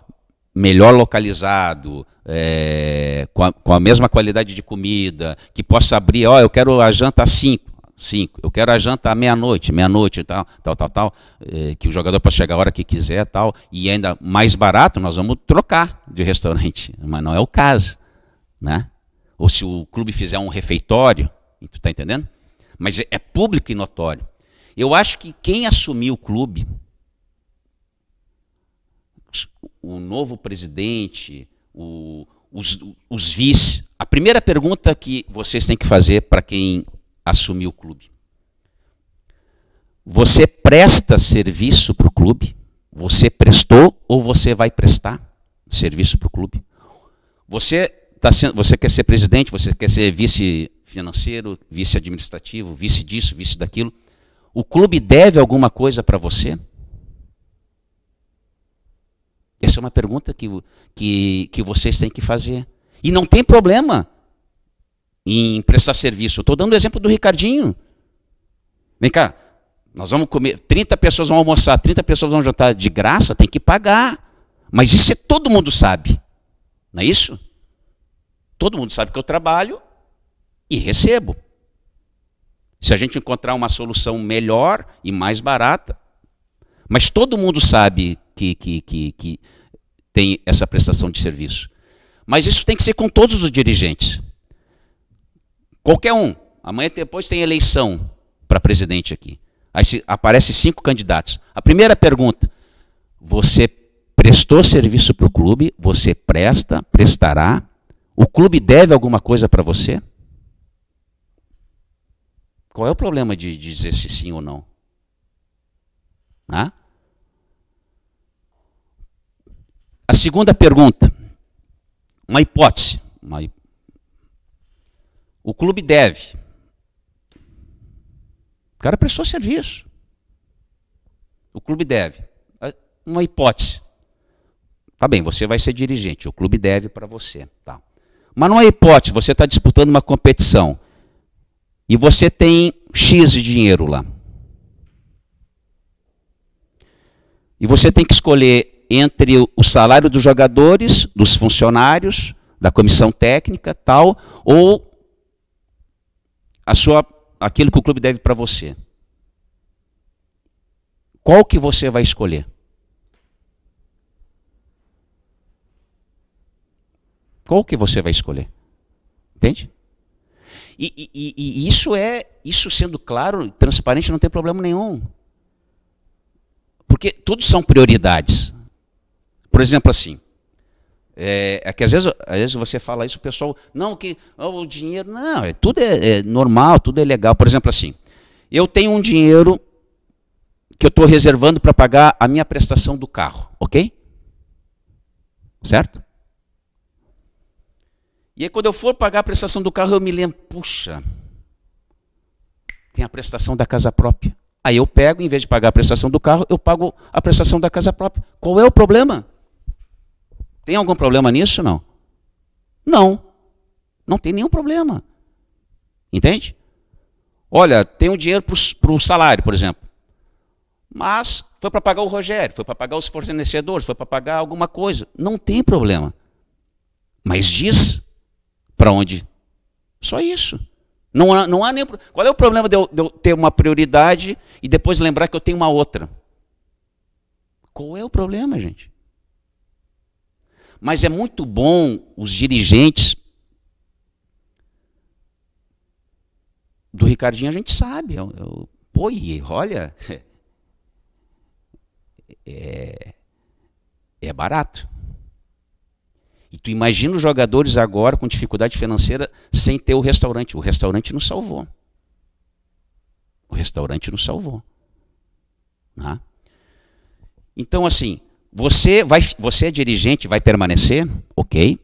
melhor localizado, é, com, a, com, a, mesma qualidade de comida, que possa abrir, ó, eu quero a janta às 5, 5, eu quero a janta à meia-noite, meia-noite, tal, tal, tal, tal é, que o jogador possa chegar a hora que quiser, tal, e ainda mais barato, nós vamos trocar de restaurante, mas não é o caso, né? Ou se o clube fizer um refeitório, tu tá entendendo? Mas é, é público e notório. Eu acho que quem assumir o clube o novo presidente, o, os, os vice, a primeira pergunta que vocês têm que fazer para quem assumiu o clube. Você presta serviço para o clube? Você prestou ou você vai prestar serviço para o clube? Você, tá sendo, você quer ser presidente, você quer ser vice financeiro, vice administrativo, vice disso, vice daquilo. O clube deve alguma coisa para você? Essa é uma pergunta que, que, que vocês têm que fazer. E não tem problema em prestar serviço. Estou dando o exemplo do Ricardinho. Vem cá, nós vamos comer, 30 pessoas vão almoçar, 30 pessoas vão jantar de graça, tem que pagar. Mas isso é, todo mundo sabe. Não é isso? Todo mundo sabe que eu trabalho e recebo. Se a gente encontrar uma solução melhor e mais barata, mas todo mundo sabe que, que, que, que tem essa prestação de serviço. Mas isso tem que ser com todos os dirigentes. Qualquer um. Amanhã depois tem eleição para presidente aqui. Aí aparecem aparece cinco candidatos. A primeira pergunta: você prestou serviço para o clube? Você presta? Prestará? O clube deve alguma coisa para você? Qual é o problema de, de dizer se sim ou não? Ah? A segunda pergunta, uma hipótese. Uma hip... O clube deve. O cara prestou serviço. O clube deve. Uma hipótese. Tá bem, você vai ser dirigente, o clube deve para você. Tá. Mas não é hipótese, você está disputando uma competição e você tem X de dinheiro lá. E você tem que escolher entre o salário dos jogadores, dos funcionários, da comissão técnica, tal, ou a sua, aquilo que o clube deve para você. Qual que você vai escolher? Qual que você vai escolher? Entende? E, e, e isso é, isso sendo claro e transparente, não tem problema nenhum. Porque tudo são prioridades. Por exemplo, assim. É, é, que às vezes, às vezes você fala isso, o pessoal, não, que oh, o dinheiro, não, é, tudo é, é, normal, tudo é legal. Por exemplo, assim, eu tenho um dinheiro que eu estou reservando para pagar a minha prestação do carro, ok? Certo? E aí quando eu for pagar a prestação do carro, eu me lembro, puxa, tem a prestação da casa própria. Aí eu pego, em vez de pagar a prestação do carro, eu pago a prestação da casa própria. Qual é o problema? Tem algum problema nisso não? Não. Não tem nenhum problema. Entende? Olha, tem o dinheiro para o salário, por exemplo. Mas foi para pagar o Rogério, foi para pagar os fornecedores, foi para pagar alguma coisa. Não tem problema. Mas diz para onde. Só isso. Não há, não há nem, qual é o problema de eu, de eu ter uma prioridade e depois lembrar que eu tenho uma outra? Qual é o problema, gente? Mas é muito bom os dirigentes. Do Ricardinho a gente sabe. Eu, eu, pô, olha. É, é barato. E tu imagina os jogadores agora com dificuldade financeira sem ter o restaurante. O restaurante nos salvou. O restaurante nos salvou. Né? Então, assim, você, vai, você é dirigente, vai permanecer? Ok.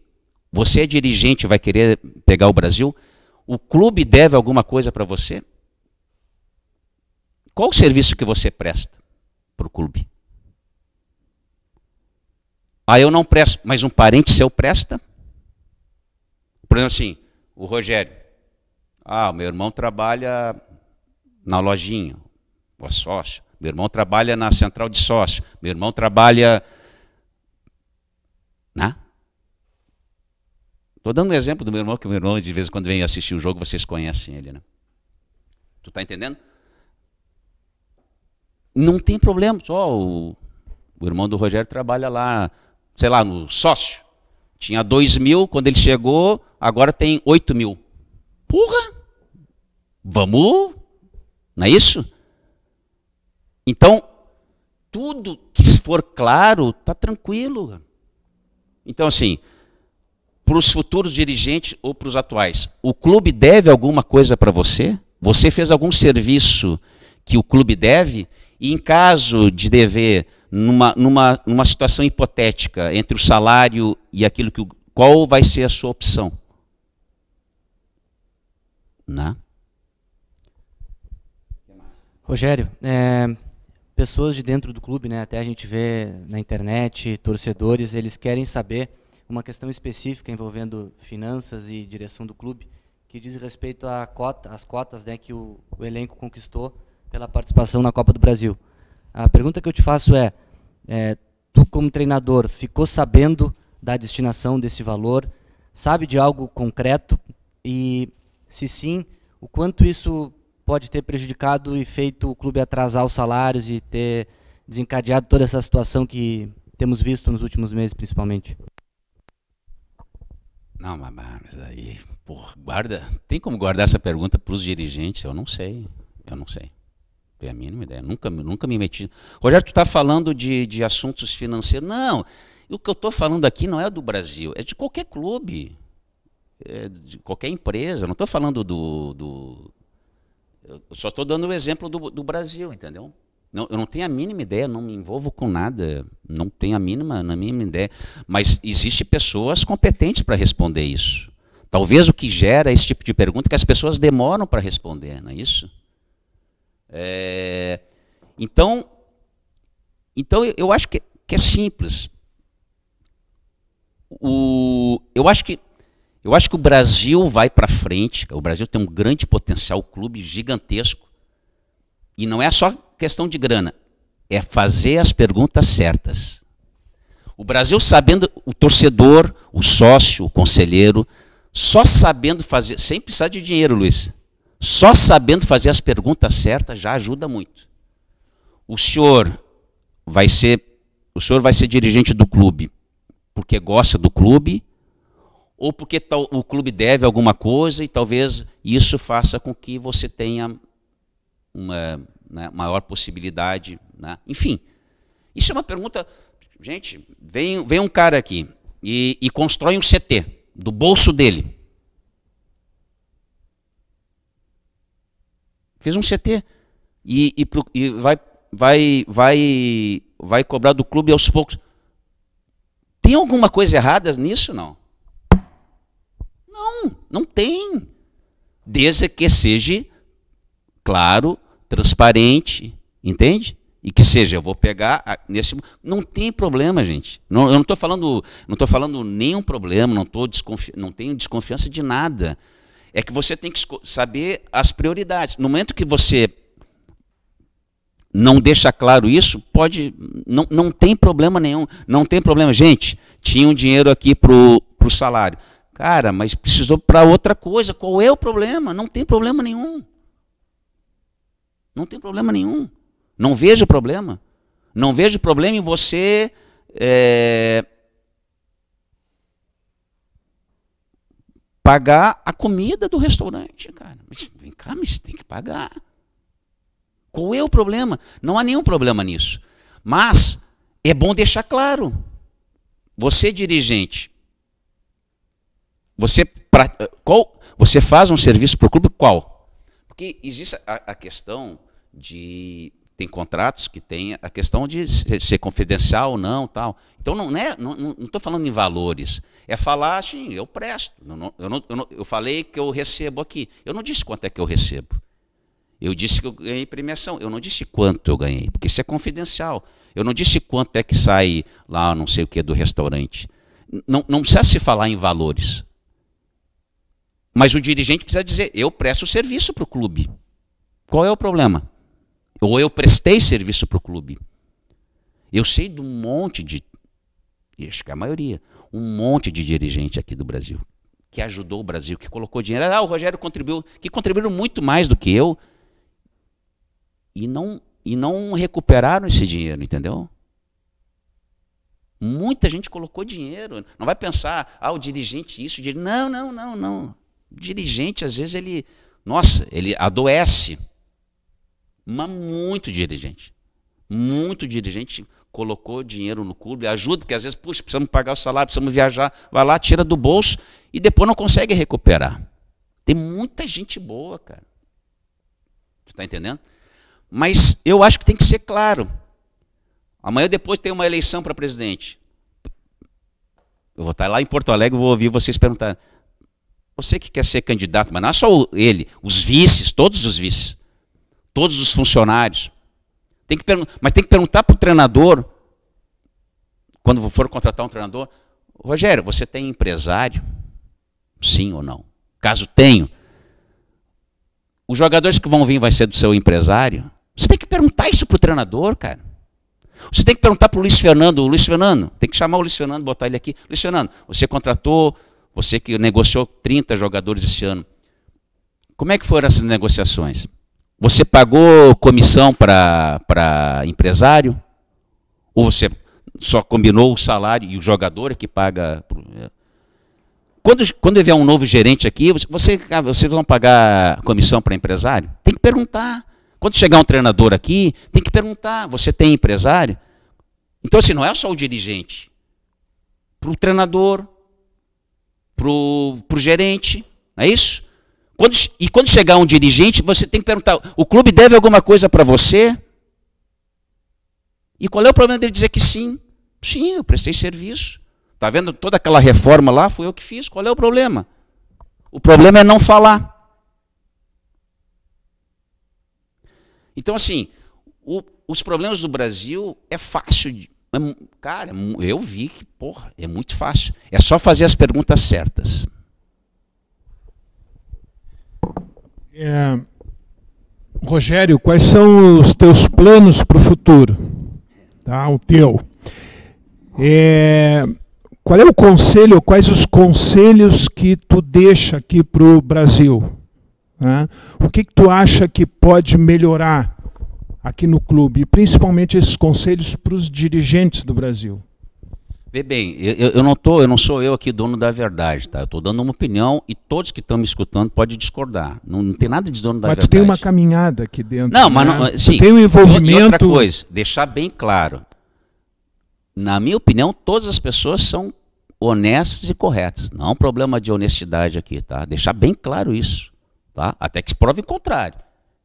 Você é dirigente, vai querer pegar o Brasil? O clube deve alguma coisa para você? Qual o serviço que você presta para o clube? Ah, eu não presto, mas um parente seu presta? Por exemplo, assim, o Rogério. Ah, o meu irmão trabalha na lojinha, o sócio meu irmão trabalha na central de sócio, meu irmão trabalha. Né? Estou dando um exemplo do meu irmão, que o meu irmão de vez em quando vem assistir o jogo, vocês conhecem ele. Né? Tu está entendendo? Não tem problema. Só o, o irmão do Rogério trabalha lá, sei lá, no sócio. Tinha 2 mil quando ele chegou, agora tem 8 mil. Porra! Vamos! Não é isso? Então, tudo que for claro, tá tranquilo. Então, assim, para os futuros dirigentes ou para os atuais, o clube deve alguma coisa para você? Você fez algum serviço que o clube deve? E em caso de dever, numa, numa, numa situação hipotética, entre o salário e aquilo que. qual vai ser a sua opção? Né? Rogério, é, pessoas de dentro do clube, né, até a gente vê na internet, torcedores, eles querem saber uma questão específica envolvendo finanças e direção do clube, que diz respeito cota, às cotas né, que o, o elenco conquistou pela participação na Copa do Brasil. A pergunta que eu te faço é, é tu como treinador, ficou sabendo da destinação desse valor? Sabe de algo concreto? E se sim, o quanto isso pode ter prejudicado e feito o clube atrasar os salários e ter desencadeado toda essa situação que temos visto nos últimos meses, principalmente? Não, mas aí, porra, guarda. Tem como guardar essa pergunta para os dirigentes? Eu não sei. Eu não sei. Tenho a mínima ideia. Nunca, nunca me meti. Rogério, tu está falando de, de assuntos financeiros. Não. O que eu estou falando aqui não é do Brasil, é de qualquer clube, é de qualquer empresa. Eu não estou falando do, do, eu só estou dando o exemplo do, do Brasil, entendeu? Não, eu não tenho a mínima ideia, não me envolvo com nada, não tenho a mínima, a mínima ideia. Mas existem pessoas competentes para responder isso. Talvez o que gera esse tipo de pergunta é que as pessoas demoram para responder, não é isso? É, então, então eu acho que, que é simples. O, eu acho que eu acho que o Brasil vai para frente, o Brasil tem um grande potencial, um clube gigantesco. E não é só questão de grana, é fazer as perguntas certas. O Brasil sabendo, o torcedor, o sócio, o conselheiro, só sabendo fazer, sem precisar de dinheiro, Luiz, só sabendo fazer as perguntas certas já ajuda muito. O senhor vai ser, o senhor vai ser dirigente do clube porque gosta do clube, ou porque o clube deve alguma coisa e talvez isso faça com que você tenha uma né, maior possibilidade. Né? Enfim, isso é uma pergunta. Gente, vem, vem um cara aqui e, e constrói um CT do bolso dele. Fez um CT e, e, e vai, vai, vai, vai cobrar do clube aos poucos. Tem alguma coisa errada nisso não? Não, não tem. Desde que seja claro, transparente, entende? E que seja, eu vou pegar nesse. Não tem problema, gente. Não, eu não estou falando, não estou falando nenhum problema, não, tô desconfi... não tenho desconfiança de nada. É que você tem que saber as prioridades. No momento que você não deixa claro isso, pode. Não, não tem problema nenhum. Não tem problema. Gente, tinha um dinheiro aqui para o salário. Cara, mas precisou para outra coisa. Qual é o problema? Não tem problema nenhum. Não tem problema nenhum. Não vejo problema. Não vejo problema em você é, pagar a comida do restaurante, cara. Mas vem cá, mas tem que pagar. Qual é o problema? Não há nenhum problema nisso. Mas é bom deixar claro. Você, dirigente, você, pra, qual, você faz um serviço para o clube qual? Porque existe a, a, questão de. Tem contratos que tem a questão de ser, ser confidencial ou não, tal. Então não é, não estou falando em valores. É falar assim, eu presto. Não, não, eu, não, eu, eu falei que eu recebo aqui. Eu não disse quanto é que eu recebo. Eu disse que eu ganhei premiação. Eu não disse quanto eu ganhei, porque isso é confidencial. Eu não disse quanto é que sai lá, não sei o que, do restaurante. Não, não precisa se falar em valores. Mas o dirigente precisa dizer: eu presto serviço para o clube. Qual é o problema? Ou eu prestei serviço para o clube. Eu sei de um monte de, acho que é a maioria, um monte de dirigente aqui do Brasil que ajudou o Brasil, que colocou dinheiro. Ah, o Rogério contribuiu, que contribuíram muito mais do que eu e não e não recuperaram esse dinheiro, entendeu? Muita gente colocou dinheiro. Não vai pensar, ah, o dirigente isso, o dirigente. Não, não, não, não dirigente, às vezes, ele. Nossa, ele adoece. Mas muito dirigente. Muito dirigente colocou dinheiro no clube, ajuda, porque às vezes, puxa, precisamos pagar o salário, precisamos viajar, vai lá, tira do bolso e depois não consegue recuperar. Tem muita gente boa, cara. Você está entendendo? Mas eu acho que tem que ser claro. Amanhã depois tem uma eleição para presidente. Eu vou estar lá em Porto Alegre, vou ouvir vocês perguntar. Você que quer ser candidato, mas não é só ele, os vices, todos os vices, todos os funcionários. Tem que mas tem que perguntar para o treinador, quando for contratar um treinador, Rogério, você tem empresário? Sim ou não? Caso tenha, os jogadores que vão vir vai ser do seu empresário? Você tem que perguntar isso para o treinador, cara. Você tem que perguntar para o Luiz Fernando, o Luiz Fernando, tem que chamar o Luiz Fernando, botar ele aqui. Luiz Fernando, você contratou você que negociou 30 jogadores esse ano. Como é que foram essas negociações? Você pagou comissão para empresário? Ou você só combinou o salário e o jogador é que paga? É? Quando, quando vier um novo gerente aqui, você, ah, vocês vão pagar comissão para empresário? Tem que perguntar. Quando chegar um treinador aqui, tem que perguntar: você tem empresário? Então, assim, não é só o dirigente. Para o treinador, pro, pro gerente, não é isso? Quando, e quando chegar um dirigente, você tem que perguntar: o clube deve alguma coisa para você? E qual é o problema dele dizer que sim? Sim, eu prestei serviço. Tá vendo toda aquela reforma lá? Foi eu que fiz. Qual é o problema? O problema é não falar. Então, assim, o, os problemas do Brasil é fácil de, Cara, é eu vi que, porra, é muito fácil. É só fazer as perguntas certas. É, Rogério, quais são os teus planos para o futuro? Tá, o teu. É, qual é o conselho, quais os conselhos que tu deixa aqui para o Brasil? Né? O que, que tu acha que pode melhorar aqui no clube, e principalmente esses conselhos para os dirigentes do Brasil? Vê bem, eu, eu, não tô, eu não sou eu aqui dono da verdade, tá? Eu estou dando uma opinião e todos que estão me escutando podem discordar. Não, não, tem nada de dono da mas verdade. Mas tu tem uma caminhada aqui dentro. Não, né? mas não, sim. Tu tem um envolvimento. E outra coisa, deixar bem claro. Na minha opinião, todas as pessoas são honestas e corretas. Não há é um problema de honestidade aqui, tá? Deixar bem claro isso, tá? Até que se prove o contrário.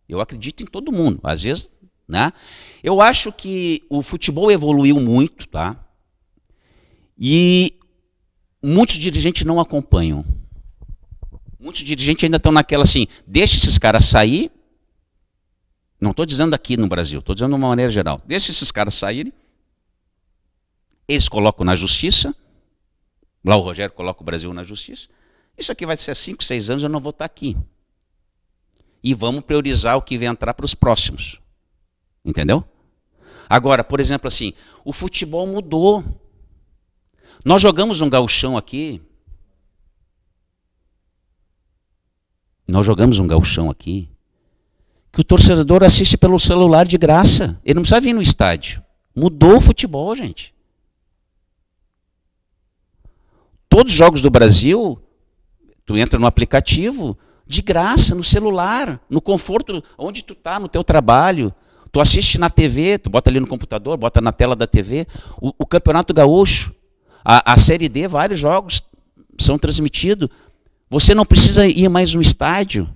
Eu acredito em todo mundo. Às vezes né? Eu acho que o futebol evoluiu muito, tá? E muitos dirigentes não acompanham. Muitos dirigentes ainda estão naquela assim, deixa esses caras sair. Não estou dizendo aqui no Brasil, estou dizendo de uma maneira geral. Deixa esses caras saírem. Eles colocam na justiça. Lá o Rogério coloca o Brasil na justiça. Isso aqui vai ser 5, 6 anos, eu não vou estar tá aqui. E vamos priorizar o que vem entrar para os próximos. Entendeu? Agora, por exemplo, assim, o futebol mudou. Nós jogamos um gauchão aqui. Nós jogamos um gauchão aqui que o torcedor assiste pelo celular de graça. Ele não precisa vir no estádio. Mudou o futebol, gente. Todos os jogos do Brasil, tu entra no aplicativo, de graça, no celular, no conforto, onde tu está, no teu trabalho, Tu assiste na TV, tu bota ali no computador, bota na tela da TV, o, o Campeonato Gaúcho, a, a Série D, vários jogos são transmitidos. Você não precisa ir mais no estádio.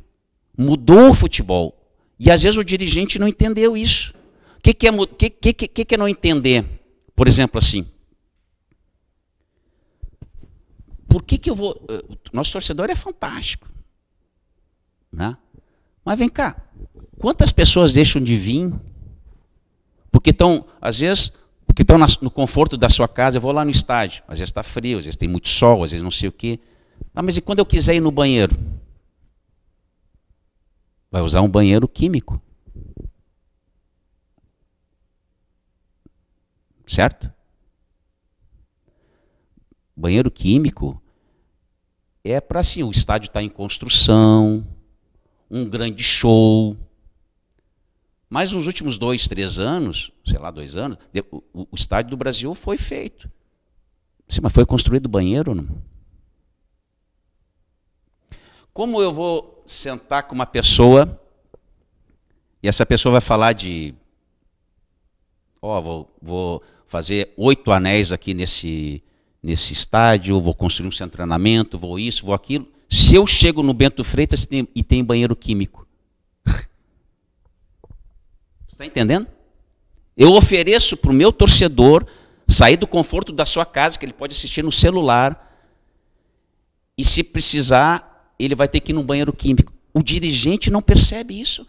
Mudou o futebol. E às vezes o dirigente não entendeu isso. O que, que, é, que, que, que, que é não entender? Por exemplo, assim. Por que, que eu vou. Eh, nosso torcedor é fantástico. Né? Mas vem cá, Quantas pessoas deixam de vir? Porque estão, às vezes, porque estão no conforto da sua casa, eu vou lá no estádio, às vezes está frio, às vezes tem muito sol, às vezes não sei o quê. Ah, mas e quando eu quiser ir no banheiro? Vai usar um banheiro químico. Certo? Banheiro químico é para assim, o estádio está em construção, um grande show, mas nos últimos dois, três anos, sei lá, dois anos, o, estádio do Brasil foi feito. Sim, mas foi construído banheiro ou não? Como eu vou sentar com uma pessoa e essa pessoa vai falar de. Ó, oh, vou, vou fazer oito anéis aqui nesse, nesse estádio, vou construir um centro de treinamento, vou isso, vou aquilo. Se eu chego no Bento Freitas e tem banheiro químico. Está entendendo? Eu ofereço para o meu torcedor sair do conforto da sua casa, que ele pode assistir no celular. E se precisar, ele vai ter que ir num banheiro químico. O dirigente não percebe isso.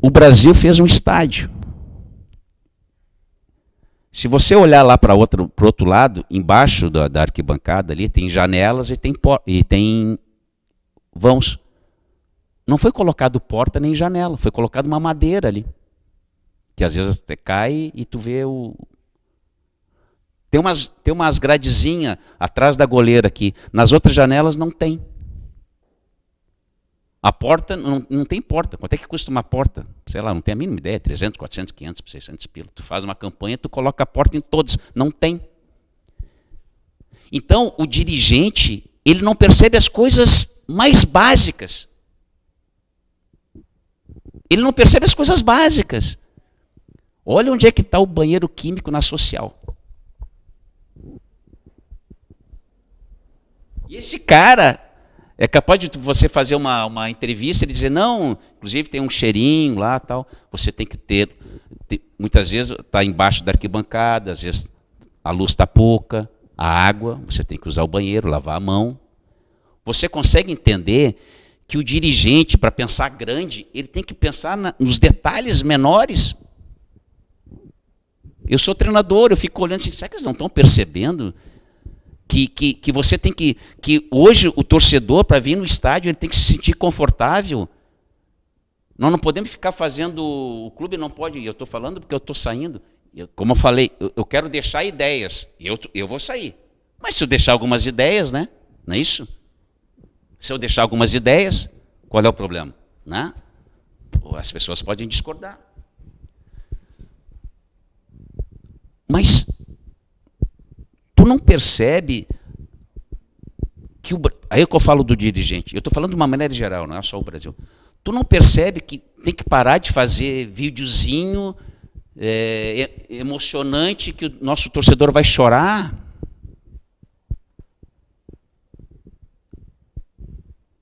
O Brasil fez um estádio. Se você olhar lá para outro, pro outro lado, embaixo da, da, arquibancada ali, tem janelas e tem, e tem vãos. Não foi colocado porta nem janela, foi colocado uma madeira ali. Que às vezes até cai e tu vê o. Tem umas, tem umas gradezinhas atrás da goleira aqui. Nas outras janelas não tem. A porta, não, não tem porta. Quanto é que custa uma porta? Sei lá, não tenho a mínima ideia. 300, 400, 500, 600 pila. Tu faz uma campanha, tu coloca a porta em todos. Não tem. Então, o dirigente, ele não percebe as coisas mais básicas. Ele não percebe as coisas básicas. Olha onde é que está o banheiro químico na social. E esse cara, é capaz de você fazer uma, uma entrevista e dizer, não, inclusive tem um cheirinho lá tal. Você tem que ter. muitas vezes está embaixo da arquibancada, às vezes a luz está pouca, a água, você tem que usar o banheiro, lavar a mão. Você consegue entender que o dirigente, para pensar grande, ele tem que pensar na, nos detalhes menores. Eu sou treinador, eu fico olhando assim, será que eles não estão percebendo que, que, que você tem que. Que hoje o torcedor, para vir no estádio, ele tem que se sentir confortável. Nós não podemos ficar fazendo. O clube não pode. Eu estou falando porque eu estou saindo. Eu, como eu falei, eu, eu, quero deixar ideias. Eu, eu vou sair. Mas se eu deixar algumas ideias, né? Não é isso? Se eu deixar algumas ideias, qual é o problema? Né? As pessoas podem discordar. Mas tu não percebe que o. Aí é que eu falo do dirigente. Eu estou falando de uma maneira geral, não é só o Brasil. Tu não percebe que tem que parar de fazer videozinho é, emocionante que o nosso torcedor vai chorar?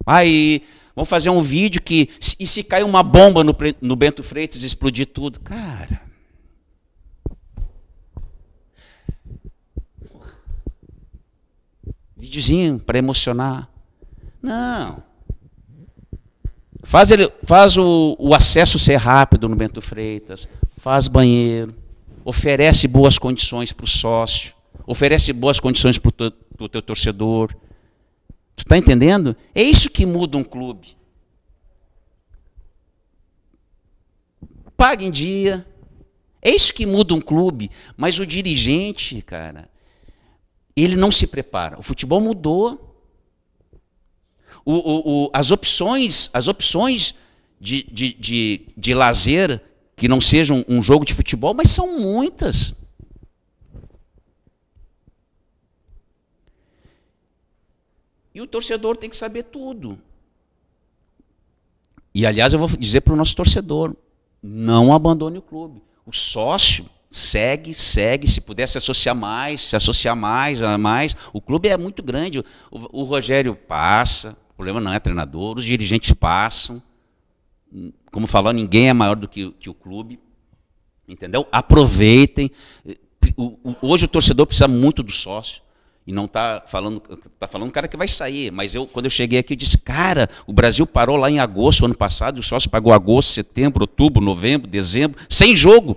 Aí, vamos fazer um vídeo que. E se cair uma bomba no, no Bento Freitas explodir tudo? Cara. videozinho para emocionar. Não. Faz, ele, faz o, o acesso ser rápido no Bento Freitas, faz banheiro, oferece boas condições para o sócio, oferece boas condições para o teu, teu torcedor. Tu está entendendo? É isso que muda um clube. Paga em dia. É isso que muda um clube. Mas o dirigente, cara, ele não se prepara. O futebol mudou. O, o, o, as opções, as opções de, de, de, de lazer que não sejam um, um jogo de futebol, mas são muitas. E o torcedor tem que saber tudo. E aliás, eu vou dizer para o nosso torcedor: não abandone o clube. O sócio segue, segue, se puder se associar mais, se associar mais, a mais. O clube é muito grande. O, o, Rogério passa, o problema não é treinador, os dirigentes passam. Como falou, ninguém é maior do que, que o clube. Entendeu? Aproveitem. O, o, hoje o torcedor precisa muito do sócio. E não está falando, tá falando cara que vai sair. Mas eu, quando eu cheguei aqui, eu disse, cara, o Brasil parou lá em agosto, ano passado, e o sócio pagou agosto, setembro, outubro, novembro, dezembro, sem jogo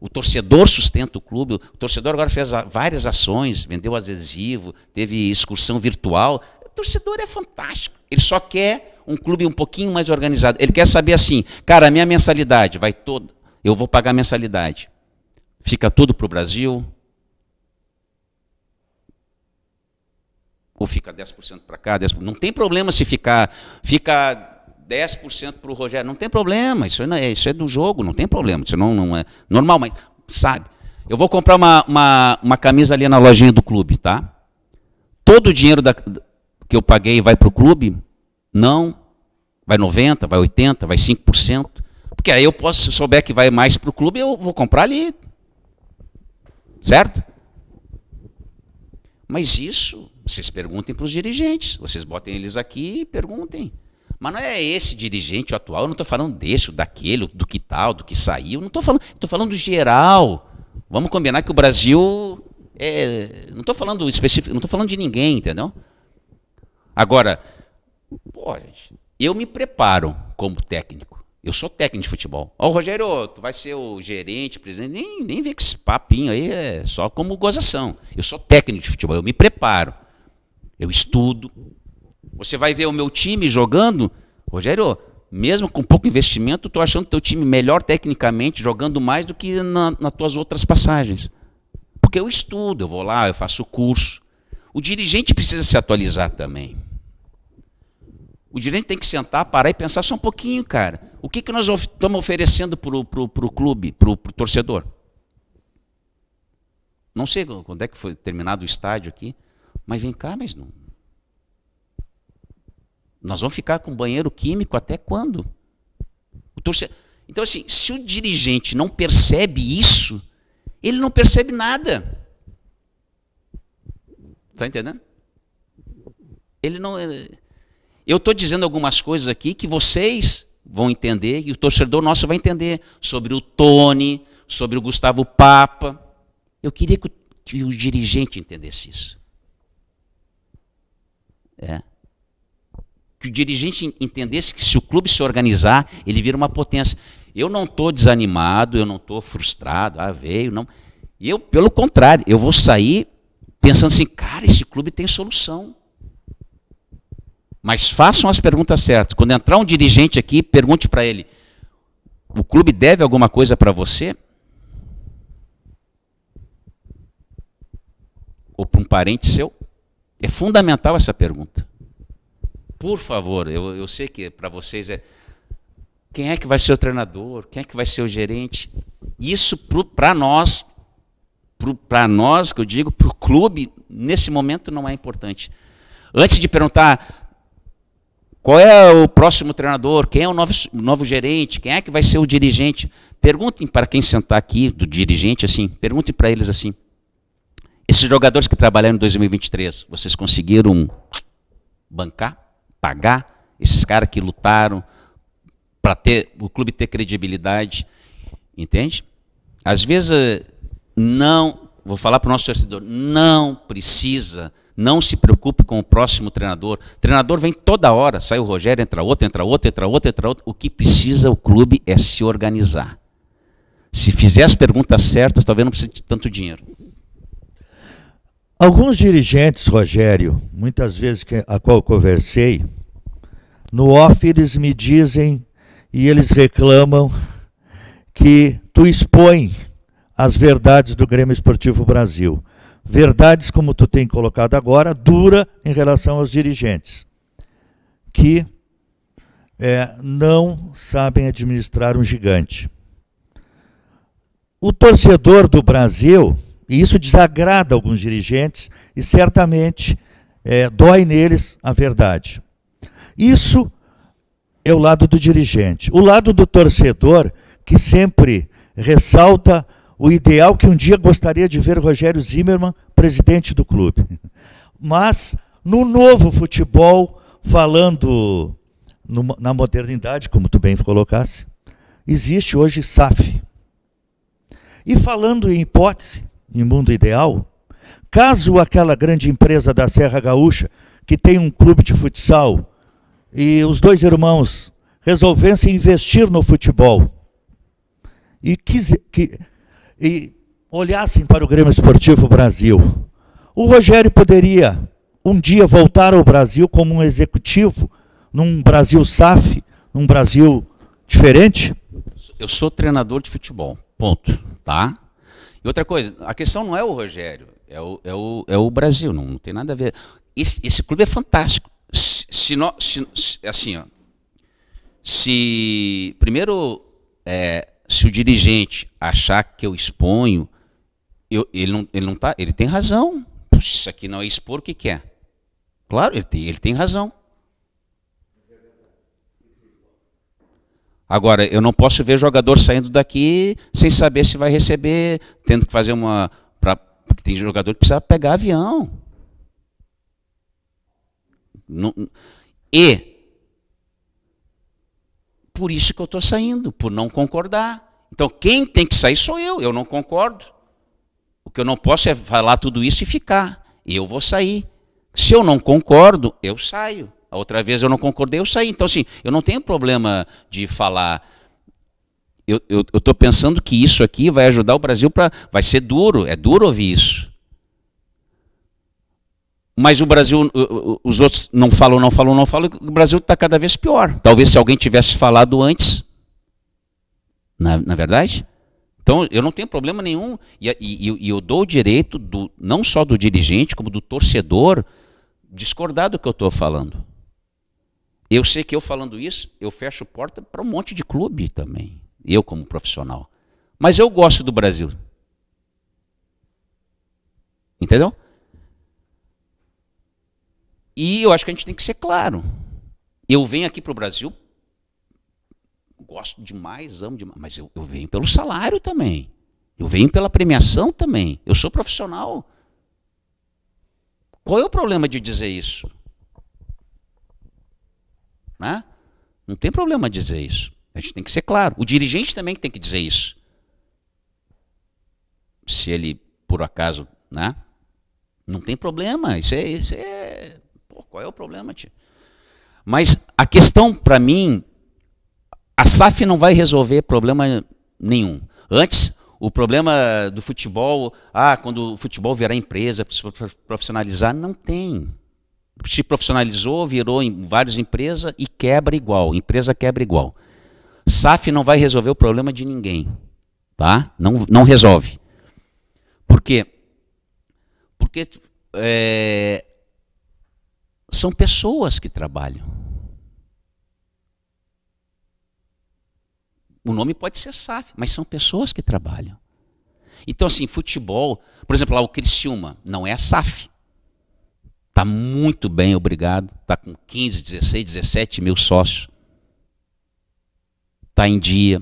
o torcedor sustenta o clube. O torcedor agora fez várias ações, vendeu adesivo, teve excursão virtual. O torcedor é fantástico. Ele só quer um clube um pouquinho mais organizado. Ele quer saber assim, cara, a minha mensalidade vai toda, eu vou pagar a mensalidade. Fica tudo para o Brasil? Ou fica 10% para cá? 10%. Não tem problema se ficar, fica 10% para o Rogério. Não tem problema, isso é, isso é do jogo, não tem problema. Isso não, não é normal, mas sabe. Eu vou comprar uma, uma, uma camisa ali na lojinha do clube, tá? Todo o dinheiro da, que eu paguei vai para o clube? Não. Vai 90%, vai 80%, vai 5%. Porque aí eu posso, se eu souber que vai mais para o clube, eu vou comprar ali. Certo? Mas isso, vocês perguntem para os dirigentes. Vocês botem eles aqui e perguntem. Mas não é esse dirigente atual, eu não estou falando desse, daquele, do que tal, do que saiu. Não estou falando, estou falando geral. Vamos combinar que o Brasil. É, não estou falando específico, não estou falando de ninguém, entendeu? Agora, pô, eu me preparo como técnico. Eu sou técnico de futebol. Ó, oh, Rogério, tu vai ser o gerente, presidente. Nem, nem vem com esse papinho aí, é só como gozação. Eu sou técnico de futebol, eu me preparo. Eu estudo, você vai ver o meu time jogando, Rogério, mesmo com pouco investimento, estou achando teu time melhor tecnicamente, jogando mais do que na, nas tuas outras passagens. Porque eu estudo, eu vou lá, eu faço curso. O dirigente precisa se atualizar também. O dirigente tem que sentar, parar e pensar só um pouquinho, cara. O que, que nós estamos oferecendo para o clube, para o torcedor? Não sei quando é que foi terminado o estádio aqui, mas vem cá, mas não, nós vamos ficar com banheiro químico até quando? Então, assim, se o dirigente não percebe isso, ele não percebe nada. Está entendendo? Ele não. Eu estou dizendo algumas coisas aqui que vocês vão entender e o torcedor nosso vai entender sobre o Tony, sobre o Gustavo Papa. Eu queria que o, que o dirigente entendesse isso. É que o dirigente entendesse que se o clube se organizar, ele vira uma potência. Eu não estou desanimado, eu não estou frustrado, ah, veio, não. Eu, pelo contrário, eu vou sair pensando assim, cara, esse clube tem solução. Mas façam as perguntas certas. Quando entrar um dirigente aqui, pergunte para ele: o clube deve alguma coisa para você? Ou para um parente seu? É fundamental essa pergunta. Por favor, eu, eu sei que para vocês é. Quem é que vai ser o treinador? Quem é que vai ser o gerente? Isso para nós, para nós, que eu digo, para o clube, nesse momento não é importante. Antes de perguntar qual é o próximo treinador, quem é o novo, novo gerente, quem é que vai ser o dirigente, perguntem para quem sentar aqui, do dirigente, assim, perguntem para eles assim: esses jogadores que trabalharam em 2023, vocês conseguiram bancar? pagar esses caras que lutaram para ter o clube ter credibilidade, entende? Às vezes eh, não, vou falar para o nosso torcedor, não precisa, não se preocupe com o próximo treinador. O treinador vem toda hora, sai o Rogério, entra outro, entra outro, entra outro, entra outro. O que precisa o clube é se organizar. Se fizer as perguntas certas, talvez não precise de tanto dinheiro. Alguns dirigentes, Rogério, muitas vezes que, a qual eu conversei, no off eles me dizem e eles reclamam que tu expõe as verdades do Grêmio Esportivo Brasil. Verdades, como tu tem colocado agora, dura em relação aos dirigentes, que é, não sabem administrar um gigante. O torcedor do Brasil e isso desagrada alguns dirigentes e certamente é, dói neles a verdade. Isso é o lado do dirigente. O lado do torcedor, que sempre ressalta o ideal que um dia gostaria de ver Rogério Zimmermann presidente do clube. Mas no novo futebol, falando no, na modernidade, como tu bem colocasse, existe hoje SAF. E falando em hipótese, em mundo ideal, caso aquela grande empresa da Serra Gaúcha, que tem um clube de futsal, e os dois irmãos resolvessem investir no futebol e, quis, que, e olhassem para o Grêmio Esportivo Brasil, o Rogério poderia um dia voltar ao Brasil como um executivo, num Brasil SAF, num Brasil diferente? Eu sou treinador de futebol, ponto, tá? E outra coisa, a questão não é o Rogério, é o, é o, é o Brasil, não, não tem nada a ver. Esse, esse clube é fantástico. Se, se, no, se, se assim, ó, se primeiro é, se o dirigente achar que eu exponho, eu, ele não, ele não tá, ele tem razão. Puxa, isso aqui não é expor o que quer. É. Claro, ele tem, ele tem razão. Agora, eu não posso ver jogador saindo daqui sem saber se vai receber, tendo que fazer uma. Pra, porque tem jogador que precisa pegar avião. Não, e. Por isso que eu estou saindo, por não concordar. Então, quem tem que sair sou eu, eu não concordo. O que eu não posso é falar tudo isso e ficar. Eu vou sair. Se eu não concordo, eu saio. A outra vez eu não concordei, eu saí. Então, assim, eu não tenho problema de falar. Eu estou pensando que isso aqui vai ajudar o Brasil para. Vai ser duro, é duro ouvir isso. Mas o Brasil, os outros não falam, não falam, não falam, o Brasil está cada vez pior. Talvez se alguém tivesse falado antes. Na, na verdade? Então, eu não tenho problema nenhum. E, e, e eu dou o direito, do, não só do dirigente, como do torcedor, discordar do que eu estou falando. Eu sei que eu falando isso, eu fecho porta para um monte de clube também, eu como profissional. Mas eu gosto do Brasil. Entendeu? E eu acho que a gente tem que ser claro. Eu venho aqui para o Brasil, gosto demais, amo demais, mas eu, eu venho pelo salário também. Eu venho pela premiação também. Eu sou profissional. Qual é o problema de dizer isso? Né? Não tem problema dizer isso. A gente tem que ser claro. O dirigente também tem que dizer isso. Se ele, por acaso, né? Não tem problema. Isso é. Isso é... Pô, qual é o problema, tio? Mas a questão, para mim, a SAF não vai resolver problema nenhum. Antes, o problema do futebol, ah, quando o futebol virar empresa, profissionalizar, não tem se profissionalizou, virou em várias empresas e quebra igual. Empresa quebra igual. SAF não vai resolver o problema de ninguém. Tá? Não, não resolve. Por quê? Porque é, são pessoas que trabalham. O nome pode ser SAF, mas são pessoas que trabalham. Então, assim, futebol, por exemplo, lá o Criciúma, não é a SAF. Está muito bem, obrigado. Está com 15, 16, 17 mil sócios. Está em dia.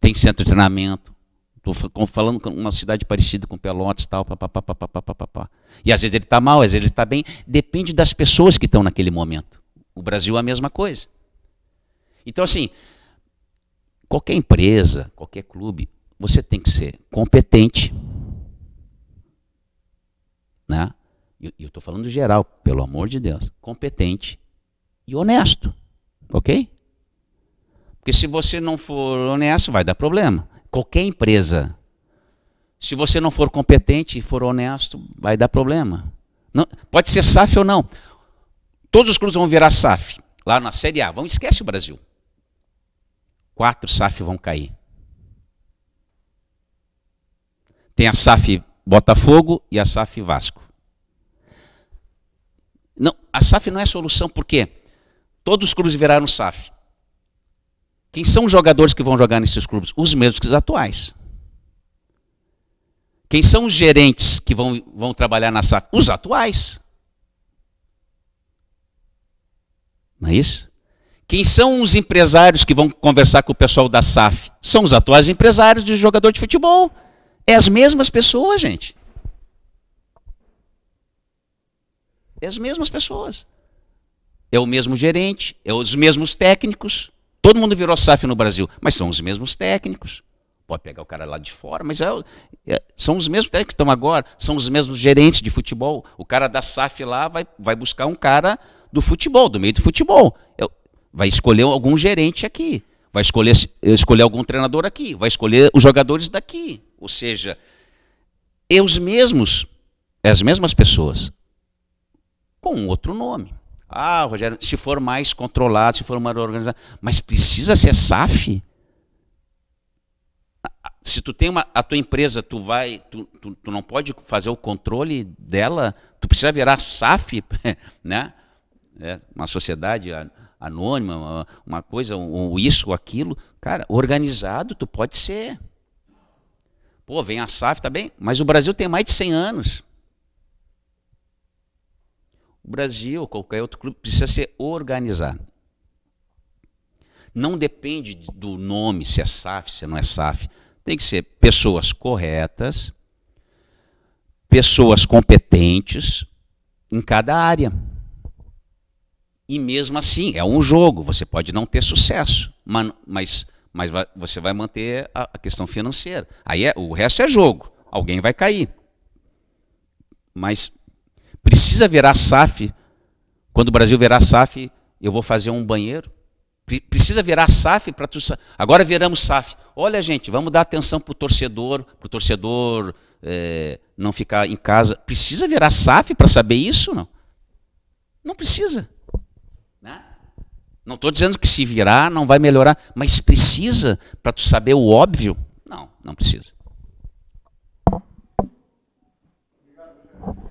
Tem centro de treinamento. Estou falando com uma cidade parecida com Pelotas e tal. Pá, pá, pá, pá, pá, pá, pá, E às vezes ele está mal, às vezes ele está bem. Depende das pessoas que estão naquele momento. O Brasil é a mesma coisa. Então, assim, qualquer empresa, qualquer clube, você tem que ser competente, né? e eu estou falando geral, pelo amor de Deus, competente e honesto, ok? Porque se você não for honesto, vai dar problema. Qualquer empresa. Se você não for competente e for honesto, vai dar problema. Não, pode ser SAF ou não. Todos os clubes vão virar SAF. Lá na Série A. Vamos esquece o Brasil. Quatro SAF vão cair. Tem a SAF Botafogo e a SAF Vasco a SAF não é solução, por quê? Todos os clubes viraram SAF. Quem são os jogadores que vão jogar nesses clubes? Os mesmos que os atuais. Quem são os gerentes que vão, vão trabalhar na SAF? Os atuais. Não é isso? Quem são os empresários que vão conversar com o pessoal da SAF? São os atuais empresários de jogador de futebol. É as mesmas pessoas, gente. É as mesmas pessoas. É o mesmo gerente, é os mesmos técnicos. Todo mundo virou SAF no Brasil, mas são os mesmos técnicos. Pode pegar o cara lá de fora, mas é, é, são os mesmos técnicos que estão agora, são os mesmos gerentes de futebol. O cara da SAF lá vai, vai buscar um cara do futebol, do meio do futebol. É vai escolher algum gerente aqui, vai escolher, escolher algum treinador aqui, vai escolher os jogadores daqui. Ou seja, é os mesmos, é as mesmas pessoas com outro nome. Ah, Rogério, se for mais controlado, se for uma organizado Mas precisa ser SAF? Se tu tem uma, a tua empresa, tu vai, tu, tu, tu não pode fazer o controle dela, tu precisa virar SAF, né? É, uma sociedade anônima, uma, uma coisa, um, um isso, aquilo. Cara, organizado tu pode ser. Pô, vem a SAF, tá bem? Mas o Brasil tem mais de 100 anos. Brasil, qualquer outro clube, precisa ser organizado. Não depende do nome, se é SAF, se não é SAF. Tem que ser pessoas corretas, pessoas competentes em cada área. E mesmo assim, é um jogo, você pode não ter sucesso, mas, mas você vai manter a, questão financeira. Aí é, o resto é jogo, alguém vai cair. Mas Precisa virar SAF. Quando o Brasil virar SAF, eu vou fazer um banheiro. Precisa virar SAF para tu. Agora viramos SAF. Olha, gente, vamos dar atenção para o torcedor, para o torcedor é, não ficar em casa. Precisa virar SAF para saber isso? Não. Não precisa. Né? Não estou dizendo que se virar não vai melhorar, mas precisa para tu saber o óbvio? Não, não precisa. Obrigado,